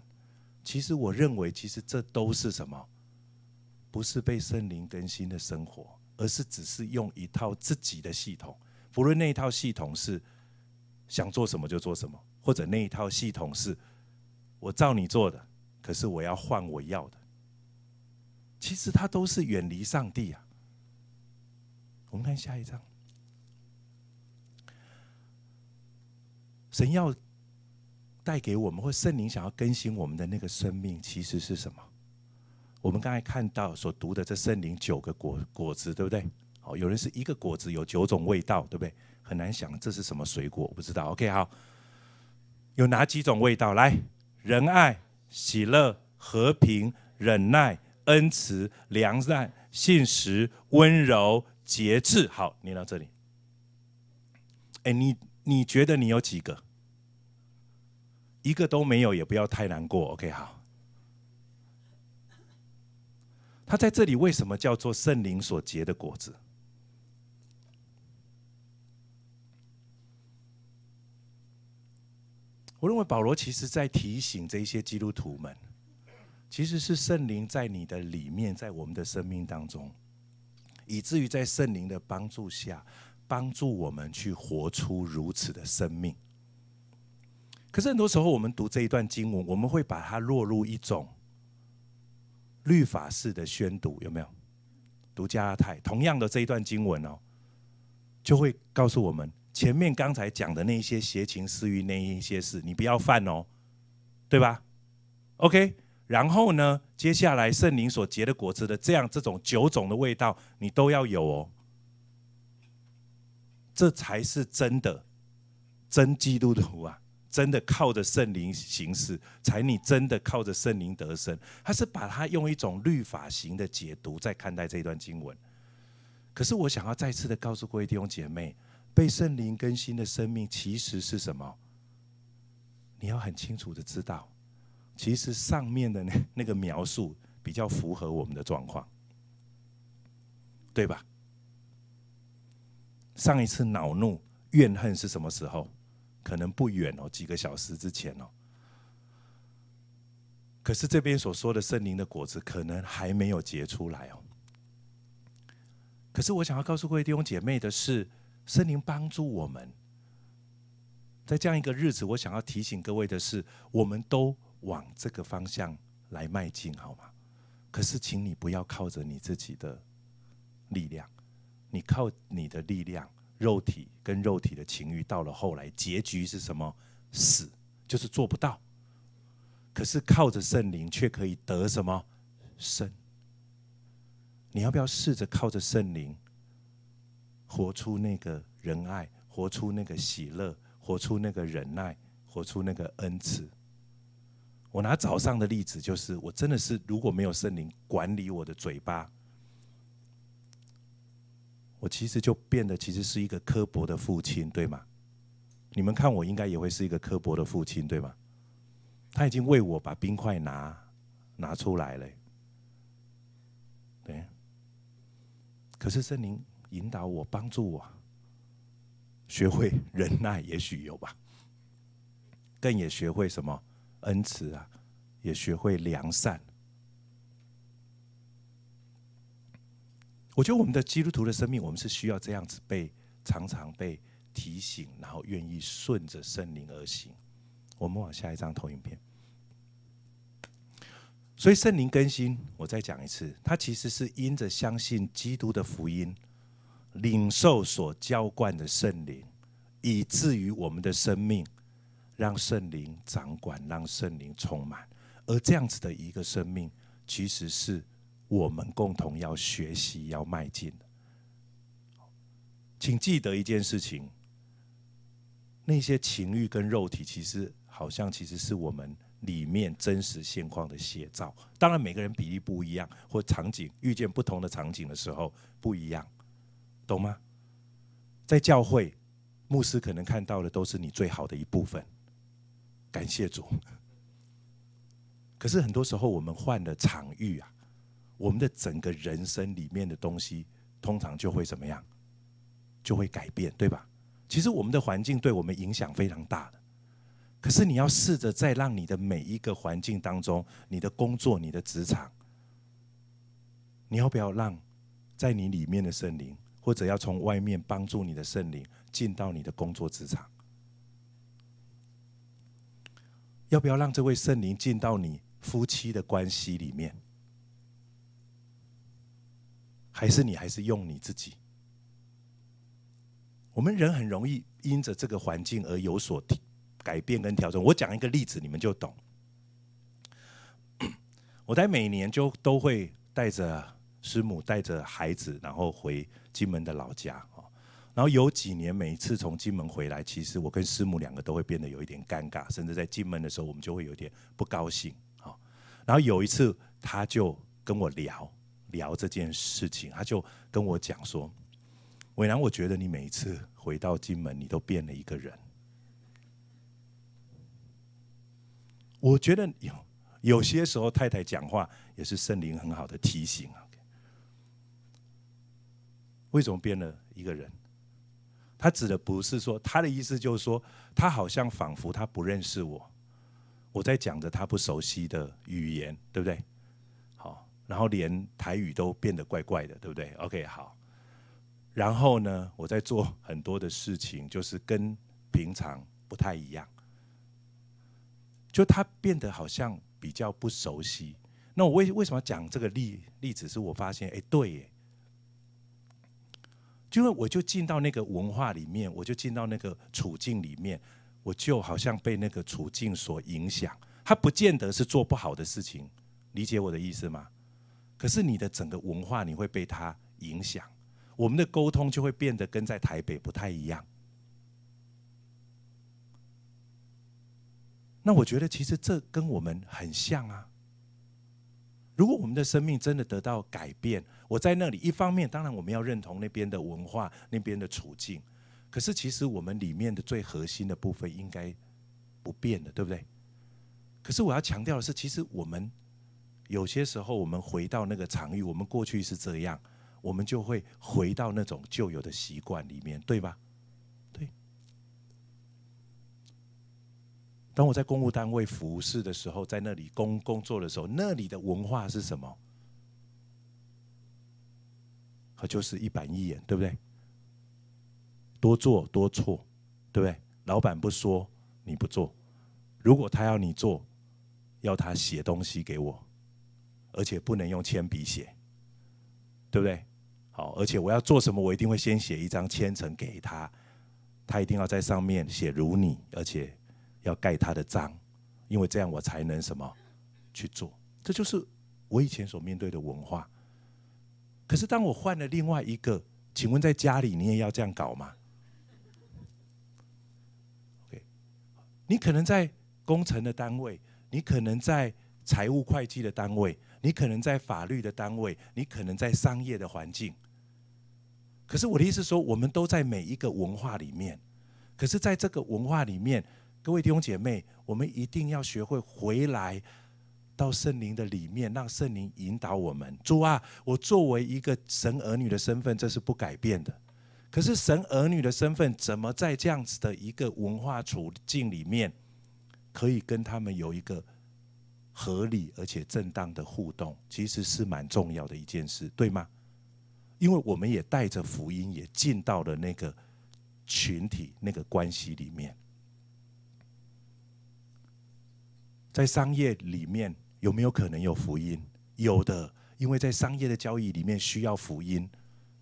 其实我认为，其实这都是什么？不是被圣灵更新的生活，而是只是用一套自己的系统。不论那一套系统是想做什么就做什么，或者那一套系统是我照你做的，可是我要换我要的。其实它都是远离上帝啊。我们看下一章，神要带给我们，或圣灵想要更新我们的那个生命，其实是什么？我们刚才看到所读的这圣灵九个果果子，对不对？好，有人是一个果子有九种味道，对不对？很难想这是什么水果，我不知道。OK，好，有哪几种味道？来，仁爱、喜乐、和平、忍耐、恩慈、良善、信实、温柔。节制，好，念到这里。哎，你你觉得你有几个？一个都没有，也不要太难过。OK，好。他在这里为什么叫做圣灵所结的果子？我认为保罗其实在提醒这些基督徒们，其实是圣灵在你的里面，在我们的生命当中。以至于在圣灵的帮助下，帮助我们去活出如此的生命。可是很多时候，我们读这一段经文，我们会把它落入一种律法式的宣读，有没有？读加拉太，同样的这一段经文哦，就会告诉我们前面刚才讲的那些邪情私欲那一些事，你不要犯哦，对吧？OK。然后呢？接下来圣灵所结的果子的这样这种九种的味道，你都要有哦。这才是真的真基督徒啊！真的靠着圣灵行事，才你真的靠着圣灵得胜。他是把他用一种律法型的解读在看待这段经文。可是我想要再次的告诉各位弟兄姐妹，被圣灵更新的生命其实是什么？你要很清楚的知道。其实上面的那 那个描述比较符合我们的状况，对吧？上一次恼怒、怨恨是什么时候？可能不远哦，几个小时之前哦。可是这边所说的圣灵的果子可能还没有结出来哦。可是我想要告诉各位弟兄姐妹的是，圣灵帮助我们，在这样一个日子，我想要提醒各位的是，我们都。往这个方向来迈进，好吗？可是，请你不要靠着你自己的力量，你靠你的力量、肉体跟肉体的情欲，到了后来，结局是什么？死，就是做不到。可是靠着圣灵，却可以得什么？生。你要不要试着靠着圣灵，活出那个仁爱，活出那个喜乐，活出那个忍耐，活出那个恩赐？我拿早上的例子，就是我真的是如果没有圣灵管理我的嘴巴，我其实就变得其实是一个刻薄的父亲，对吗？你们看，我应该也会是一个刻薄的父亲，对吗？他已经为我把冰块拿拿出来了，对。可是圣灵引导我，帮助我学会忍耐，也许有吧。更也学会什么？恩慈啊，也学会良善。我觉得我们的基督徒的生命，我们是需要这样子被常常被提醒，然后愿意顺着圣灵而行。我们往下一张投影片。所以圣灵更新，我再讲一次，它其实是因着相信基督的福音，领受所浇灌的圣灵，以至于我们的生命。让圣灵掌管，让圣灵充满，而这样子的一个生命，其实是我们共同要学习、要迈进的。请记得一件事情：那些情欲跟肉体，其实好像其实是我们里面真实现况的写照。当然，每个人比例不一样，或场景遇见不同的场景的时候不一样，懂吗？在教会，牧师可能看到的都是你最好的一部分。感谢主。可是很多时候，我们换了场域啊，我们的整个人生里面的东西，通常就会怎么样？就会改变，对吧？其实我们的环境对我们影响非常大的。可是你要试着再让你的每一个环境当中，你的工作、你的职场，你要不要让在你里面的圣灵，或者要从外面帮助你的圣灵进到你的工作职场？要不要让这位圣灵进到你夫妻的关系里面？还是你还是用你自己？我们人很容易因着这个环境而有所改变跟调整。我讲一个例子，你们就懂。我在每年就都会带着师母、带着孩子，然后回金门的老家。然后有几年，每一次从金门回来，其实我跟师母两个都会变得有一点尴尬，甚至在金门的时候，我们就会有点不高兴。好，然后有一次，他就跟我聊聊这件事情，他就跟我讲说：“伟南，我觉得你每一次回到金门，你都变了一个人。我觉得有有些时候太太讲话也是圣灵很好的提醒。啊。为什么变了一个人？”他指的不是说，他的意思就是说，他好像仿佛他不认识我，我在讲着他不熟悉的语言，对不对？好，然后连台语都变得怪怪的，对不对？OK，好。然后呢，我在做很多的事情，就是跟平常不太一样，就他变得好像比较不熟悉。那我为为什么讲这个例例子？是我发现，哎，对，耶，因为我就进到那个文化里面，我就进到那个处境里面，我就好像被那个处境所影响。他不见得是做不好的事情，理解我的意思吗？可是你的整个文化，你会被他影响。我们的沟通就会变得跟在台北不太一样。那我觉得其实这跟我们很像啊。如果我们的生命真的得到改变，我在那里一方面，当然我们要认同那边的文化、那边的处境，可是其实我们里面的最核心的部分应该不变的，对不对？可是我要强调的是，其实我们有些时候，我们回到那个场域，我们过去是这样，我们就会回到那种旧有的习惯里面，对吧？当我在公务单位服侍的时候，在那里工工作的时候，那里的文化是什么？可就是一板一眼，对不对？多做多错，对不对？老板不说你不做，如果他要你做，要他写东西给我，而且不能用铅笔写，对不对？好，而且我要做什么，我一定会先写一张千层给他，他一定要在上面写如你，而且。要盖他的章，因为这样我才能什么去做。这就是我以前所面对的文化。可是当我换了另外一个，请问在家里你也要这样搞吗？OK，你可能在工程的单位，你可能在财务会计的单位，你可能在法律的单位，你可能在商业的环境。可是我的意思说，我们都在每一个文化里面，可是在这个文化里面。各位弟兄姐妹，我们一定要学会回来到圣灵的里面，让圣灵引导我们。主啊，我作为一个神儿女的身份，这是不改变的。可是，神儿女的身份怎么在这样子的一个文化处境里面，可以跟他们有一个合理而且正当的互动，其实是蛮重要的一件事，对吗？因为我们也带着福音，也进到了那个群体、那个关系里面。在商业里面有没有可能有福音？有的，因为在商业的交易里面需要福音，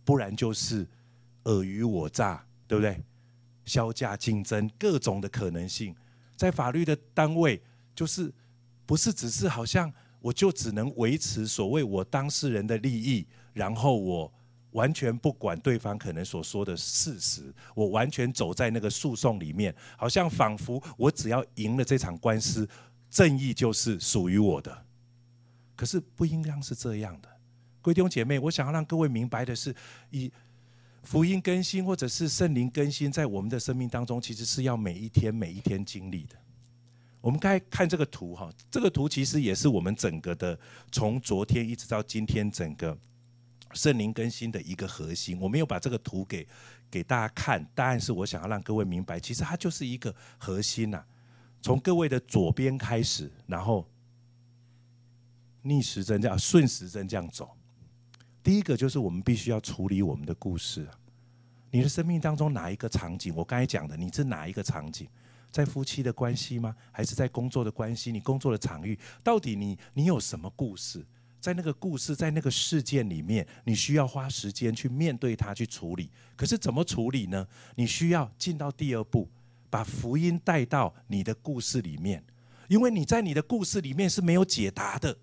不然就是尔虞我诈，对不对？销价竞争，各种的可能性。在法律的单位，就是不是只是好像我就只能维持所谓我当事人的利益，然后我完全不管对方可能所说的事实，我完全走在那个诉讼里面，好像仿佛我只要赢了这场官司。正义就是属于我的，可是不应该是这样的，弟兄姐妹，我想要让各位明白的是，以福音更新或者是圣灵更新，在我们的生命当中，其实是要每一天每一天经历的。我们该看这个图哈，这个图其实也是我们整个的从昨天一直到今天整个圣灵更新的一个核心。我没有把这个图给给大家看，但是，我想要让各位明白，其实它就是一个核心呐。从各位的左边开始，然后逆时针这样，顺时针这样走。第一个就是我们必须要处理我们的故事。你的生命当中哪一个场景？我刚才讲的，你是哪一个场景？在夫妻的关系吗？还是在工作的关系？你工作的场域，到底你你有什么故事？在那个故事，在那个事件里面，你需要花时间去面对它，去处理。可是怎么处理呢？你需要进到第二步。把福音带到你的故事里面，因为你在你的故事里面是没有解答的，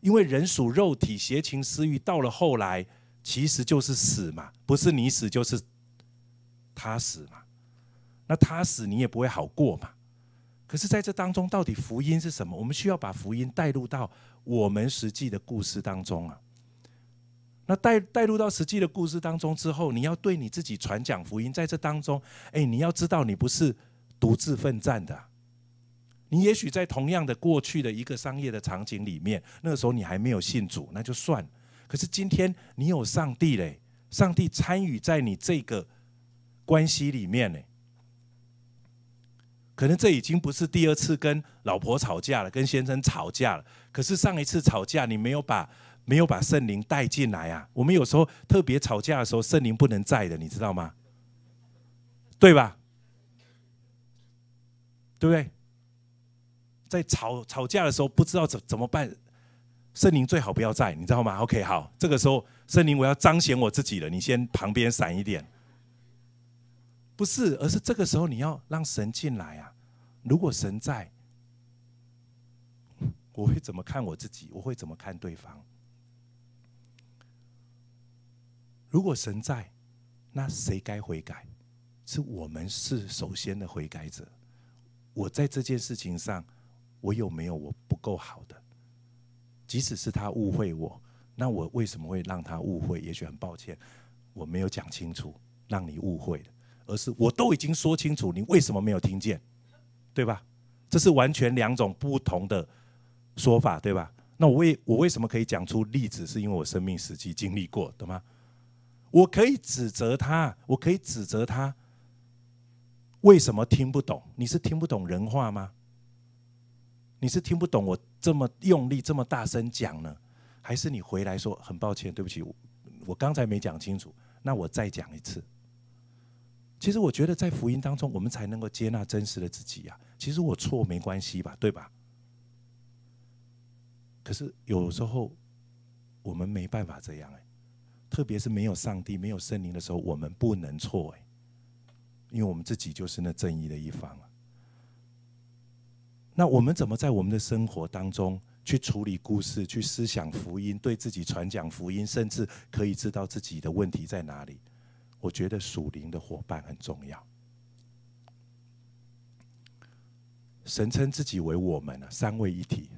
因为人属肉体、邪情私欲，到了后来其实就是死嘛，不是你死就是他死嘛，那他死你也不会好过嘛。可是，在这当中，到底福音是什么？我们需要把福音带入到我们实际的故事当中啊。那带带入到实际的故事当中之后，你要对你自己传讲福音，在这当中，哎，你要知道你不是独自奋战的。你也许在同样的过去的一个商业的场景里面，那个时候你还没有信主，那就算。可是今天你有上帝嘞，上帝参与在你这个关系里面呢。可能这已经不是第二次跟老婆吵架了，跟先生吵架了。可是上一次吵架你没有把。没有把圣灵带进来啊！我们有时候特别吵架的时候，圣灵不能在的，你知道吗？对吧？对不对？在吵吵架的时候，不知道怎怎么办，圣灵最好不要在，你知道吗？OK，好，这个时候圣灵我要彰显我自己了，你先旁边闪一点。不是，而是这个时候你要让神进来啊！如果神在，我会怎么看我自己？我会怎么看对方？如果神在，那谁该悔改？是我们是首先的悔改者。我在这件事情上，我有没有我不够好的？即使是他误会我，那我为什么会让他误会？也许很抱歉，我没有讲清楚，让你误会的，而是我都已经说清楚，你为什么没有听见？对吧？这是完全两种不同的说法，对吧？那我为我为什么可以讲出例子？是因为我生命时期经历过懂吗？我可以指责他，我可以指责他，为什么听不懂？你是听不懂人话吗？你是听不懂我这么用力、这么大声讲呢？还是你回来说很抱歉、对不起，我我刚才没讲清楚，那我再讲一次。其实我觉得，在福音当中，我们才能够接纳真实的自己呀。其实我错没关系吧，对吧？可是有时候我们没办法这样哎。特别是没有上帝、没有圣灵的时候，我们不能错哎，因为我们自己就是那正义的一方啊。那我们怎么在我们的生活当中去处理故事、去思想福音、对自己传讲福音，甚至可以知道自己的问题在哪里？我觉得属灵的伙伴很重要。神称自己为我们啊，三位一体，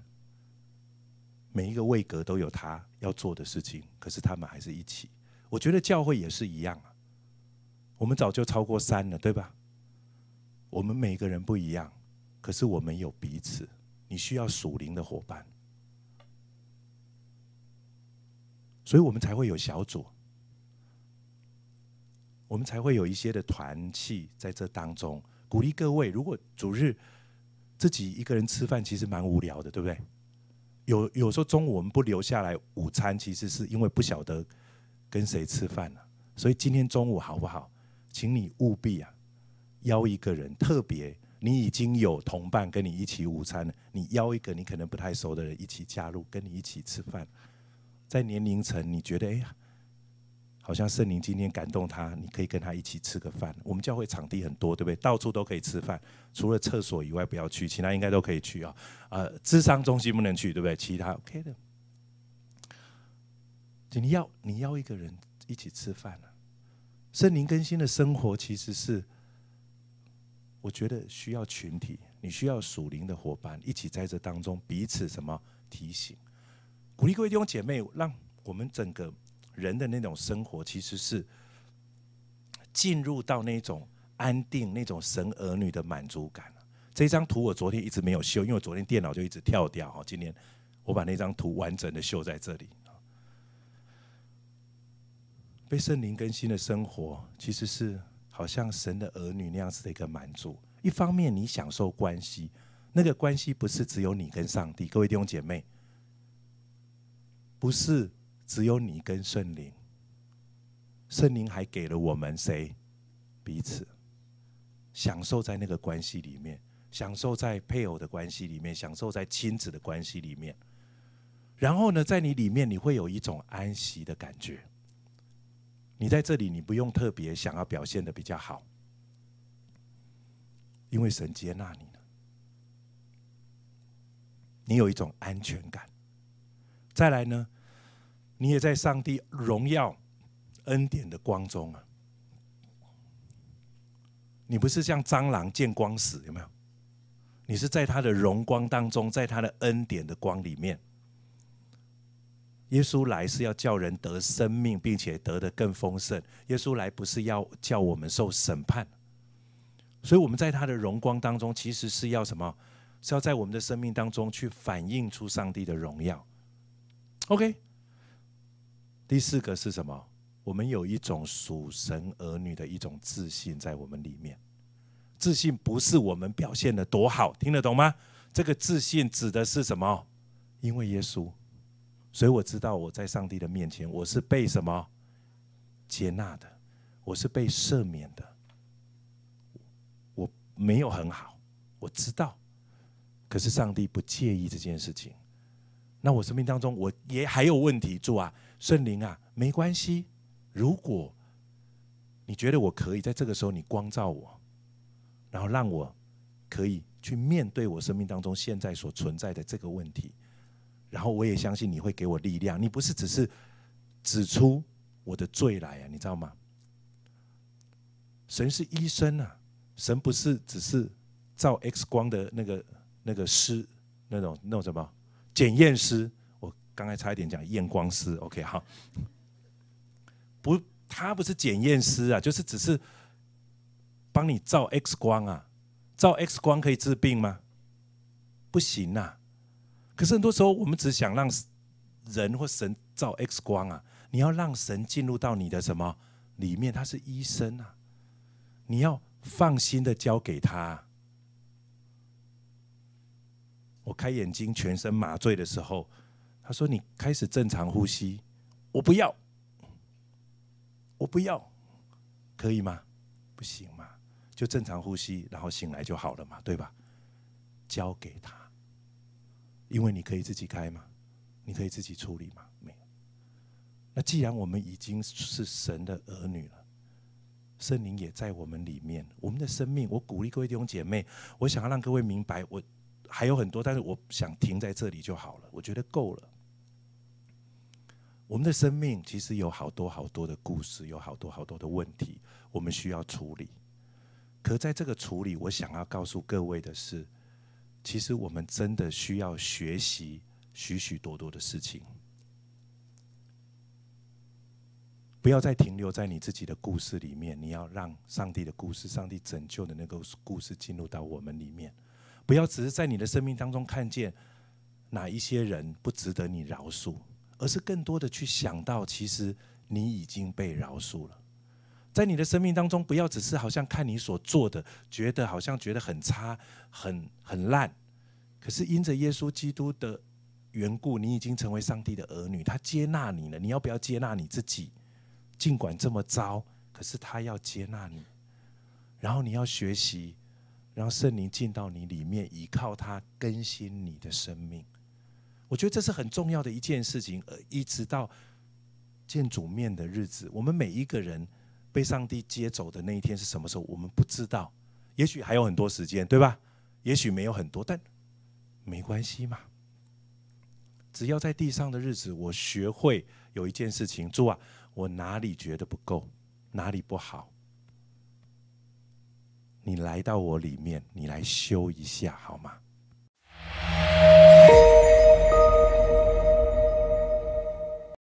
每一个位格都有他。要做的事情，可是他们还是一起。我觉得教会也是一样啊，我们早就超过三了，对吧？我们每个人不一样，可是我们有彼此。你需要属灵的伙伴，所以我们才会有小组，我们才会有一些的团契在这当中。鼓励各位，如果主日自己一个人吃饭，其实蛮无聊的，对不对？有有时候中午我们不留下来午餐，其实是因为不晓得跟谁吃饭了。所以今天中午好不好？请你务必啊，邀一个人，特别你已经有同伴跟你一起午餐了，你邀一个你可能不太熟的人一起加入，跟你一起吃饭。在年龄层，你觉得哎？好像圣灵今天感动他，你可以跟他一起吃个饭。我们教会场地很多，对不对？到处都可以吃饭，除了厕所以外不要去，其他应该都可以去啊。呃，智商中心不能去，对不对？其他 OK 的。你要你要一个人一起吃饭啊？圣灵更新的生活其实是，我觉得需要群体，你需要属灵的伙伴一起在这当中彼此什么提醒、鼓励各位弟兄姐妹，让我们整个。人的那种生活，其实是进入到那种安定、那种神儿女的满足感这张图我昨天一直没有修，因为我昨天电脑就一直跳掉。哈，今天我把那张图完整的修在这里。被圣灵更新的生活，其实是好像神的儿女那样子的一个满足。一方面，你享受关系，那个关系不是只有你跟上帝。各位弟兄姐妹，不是。只有你跟圣灵，圣灵还给了我们谁？彼此享受在那个关系里面，享受在配偶的关系里面，享受在亲子的关系里面。然后呢，在你里面你会有一种安息的感觉。你在这里，你不用特别想要表现的比较好，因为神接纳你了。你有一种安全感。再来呢？你也在上帝荣耀恩典的光中啊！你不是像蟑螂见光死有没有？你是在他的荣光当中，在他的恩典的光里面。耶稣来是要叫人得生命，并且得的更丰盛。耶稣来不是要叫我们受审判，所以我们在他的荣光当中，其实是要什么？是要在我们的生命当中去反映出上帝的荣耀。OK。第四个是什么？我们有一种属神儿女的一种自信在我们里面。自信不是我们表现的多好，听得懂吗？这个自信指的是什么？因为耶稣，所以我知道我在上帝的面前，我是被什么接纳的？我是被赦免的。我没有很好，我知道，可是上帝不介意这件事情。那我生命当中，我也还有问题做啊。圣灵啊，没关系。如果你觉得我可以，在这个时候你光照我，然后让我可以去面对我生命当中现在所存在的这个问题，然后我也相信你会给我力量。你不是只是指出我的罪来啊，你知道吗？神是医生啊，神不是只是照 X 光的那个那个师那种那种什么检验师。刚才差一点讲验光师，OK，好，不，他不是检验师啊，就是只是帮你照 X 光啊，照 X 光可以治病吗？不行啊。可是很多时候我们只想让人或神照 X 光啊，你要让神进入到你的什么里面，他是医生啊，你要放心的交给他。我开眼睛全身麻醉的时候。他说：“你开始正常呼吸，我不要，我不要，可以吗？不行嘛，就正常呼吸，然后醒来就好了嘛，对吧？交给他，因为你可以自己开嘛，你可以自己处理嘛，没有。那既然我们已经是神的儿女了，圣灵也在我们里面，我们的生命，我鼓励各位弟兄姐妹，我想要让各位明白，我还有很多，但是我想停在这里就好了，我觉得够了。”我们的生命其实有好多好多的故事，有好多好多的问题，我们需要处理。可在这个处理，我想要告诉各位的是，其实我们真的需要学习许许多多的事情。不要再停留在你自己的故事里面，你要让上帝的故事、上帝拯救的那个故事进入到我们里面。不要只是在你的生命当中看见哪一些人不值得你饶恕。而是更多的去想到，其实你已经被饶恕了，在你的生命当中，不要只是好像看你所做的，觉得好像觉得很差、很很烂。可是因着耶稣基督的缘故，你已经成为上帝的儿女，他接纳你了。你要不要接纳你自己？尽管这么糟，可是他要接纳你。然后你要学习，让圣灵进到你里面，依靠他更新你的生命。我觉得这是很重要的一件事情。而一直到见主面的日子，我们每一个人被上帝接走的那一天是什么时候，我们不知道。也许还有很多时间，对吧？也许没有很多，但没关系嘛。只要在地上的日子，我学会有一件事情做：我哪里觉得不够，哪里不好，你来到我里面，你来修一下好吗？